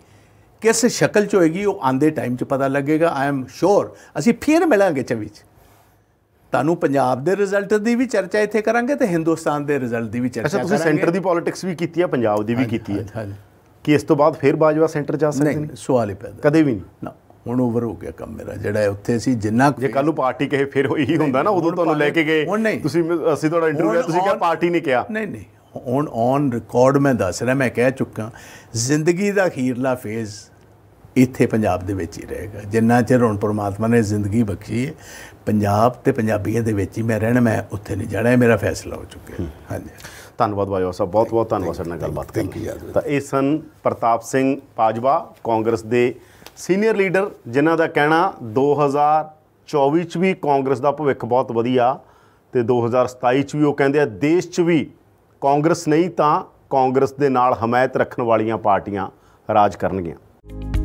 ਕਿਸ ਸ਼ਕਲ ਚ ਹੋਏਗੀ ਉਹ ਆਂਦੇ ਟਾਈਮ ਚ ਪਤਾ ਲੱਗੇਗਾ ਆਈ ਐਮ ਸ਼ੋਰ ਅਸੀਂ ਫੇਰ ਮਿਲਾਂਗੇ ਚ ਤਾਨੂੰ ਤੁਹਾਨੂੰ ਪੰਜਾਬ ਦੇ ਰਿਜ਼ਲਟ ਦੀ ਵੀ ਚਰਚਾ ਇੱਥੇ ਕਰਾਂਗੇ ਤੇ ਹਿੰਦੁਸਤਾਨ ਦੇ ਰਿਜ਼ਲਟ ਦੀ ਵੀ ਚਰਚਾ ਕਰਾਂਗੇ ਅੱਛਾ ਤੁਸੀਂ ਸੈਂਟਰ ਦੀ ਪੋਲਿਟਿਕਸ ਵੀ ਕੀਤੀ ਹੈ ਪੰਜਾਬ ਦੀ ਵੀ ਕੀਤੀ ਹੈ ਕਿ ਇਸ ਤੋਂ ਬਾਅਦ ਫੇਰ ਬਾਜਵਾ ਸੈਂਟਰ ਜਾ ਸਕਦੇ ਨੇ ਸਵਾਲ ਹੀ ਪੈਦਾ ਕਦੇ ਵੀ ਨਹੀਂ ਨਾ ਹੁਣ ਓਵਰ ਹੋ ਗਿਆ ਕੰਮ ਮੇਰਾ ਜਿਹੜਾ ਉੱਥੇ ਸੀ ਜਿੰਨਾ ਜੇ ਕੱਲ ਨੂੰ ਪਾਰਟੀ ਕਹੇ ਫਿਰ ਹੋਈ ਹੁੰਦਾ ਨਾ ਉਦੋਂ ਤੁਹਾਨੂੰ ਲੈ ਕੇ ਗਏ ਤੁਸੀਂ ਅਸੀਂ ਤੁਹਾਡਾ ਇੰਟਰਵਿਊ ਲਿਆ ਤੁਸੀਂ ਕਿਹਾ ਪਾਰਟੀ ਨਹੀਂ ਕਿਹਾ ਨਹੀਂ ਨਹੀਂ ਹੁਣ ਔਨ ਰਿਕਾਰਡ ਮੈਂ ਦੱਸ ਰਿਹਾ ਮੈਂ ਕਹਿ ਚੁੱਕਾ ਜ਼ਿੰਦਗੀ ਦਾ ਅਖੀਰਲਾ ਫੇਜ਼ ਇੱਥੇ ਪੰਜਾਬ ਦੇ ਵਿੱਚ ਹੀ ਰਹੇਗਾ ਜਿੰਨਾ ਚਿਰ ਹੁਣ ਪ੍ਰਮਾਤਮਾ ਨੇ ਜ਼ਿੰਦਗੀ ਬਖਸ਼ੀ ਹੈ ਪੰਜਾਬ ਤੇ ਪੰਜਾਬੀਆਂ ਦੇ ਵਿੱਚ ਹੀ ਮੈਂ ਰਹਿਣਾ ਮੈਂ ਉੱਥੇ ਨਹੀਂ ਜਾਣਾ ਇਹ ਮੇਰਾ ਫੈਸਲਾ ਹੋ ਚੁੱਕਿਆ ਹਾਂਜੀ ਧੰਨਵਾਦ ਬਾਈ ਸਾਹਿਬ ਬਹੁਤ ਬਹੁਤ ਧੰਨਵਾਦ ਸਾਡੇ ਨਾਲ ਗੱਲਬਾਤ ਕਰਨ ਤਾਂ ਇਹ ਸਨ ਪ੍ਰਤਾਪ ਸਿੰਘ ਪਾਜਵਾ ਕਾਂਗਰਸ ਦੇ ਸੀਨੀਅਰ ਲੀਡਰ ਜਿਨ੍ਹਾਂ ਦਾ ਕਹਿਣਾ 2024 ਚ ਵੀ ਕਾਂਗਰਸ ਦਾ ਭਵਿੱਖ ਬਹੁਤ ਵਧੀਆ ਤੇ 2027 ਚ ਵੀ ਉਹ ਕਹਿੰਦੇ ਆ ਦੇਸ਼ ਚ ਵੀ ਕਾਂਗਰਸ ਨਹੀਂ ਤਾਂ ਕਾਂਗਰਸ ਦੇ ਨਾਲ ਹਮਾਇਤ ਰੱਖਣ ਵਾਲੀਆਂ ਪਾਰਟੀਆਂ ਰਾਜ ਕਰਨਗੀਆਂ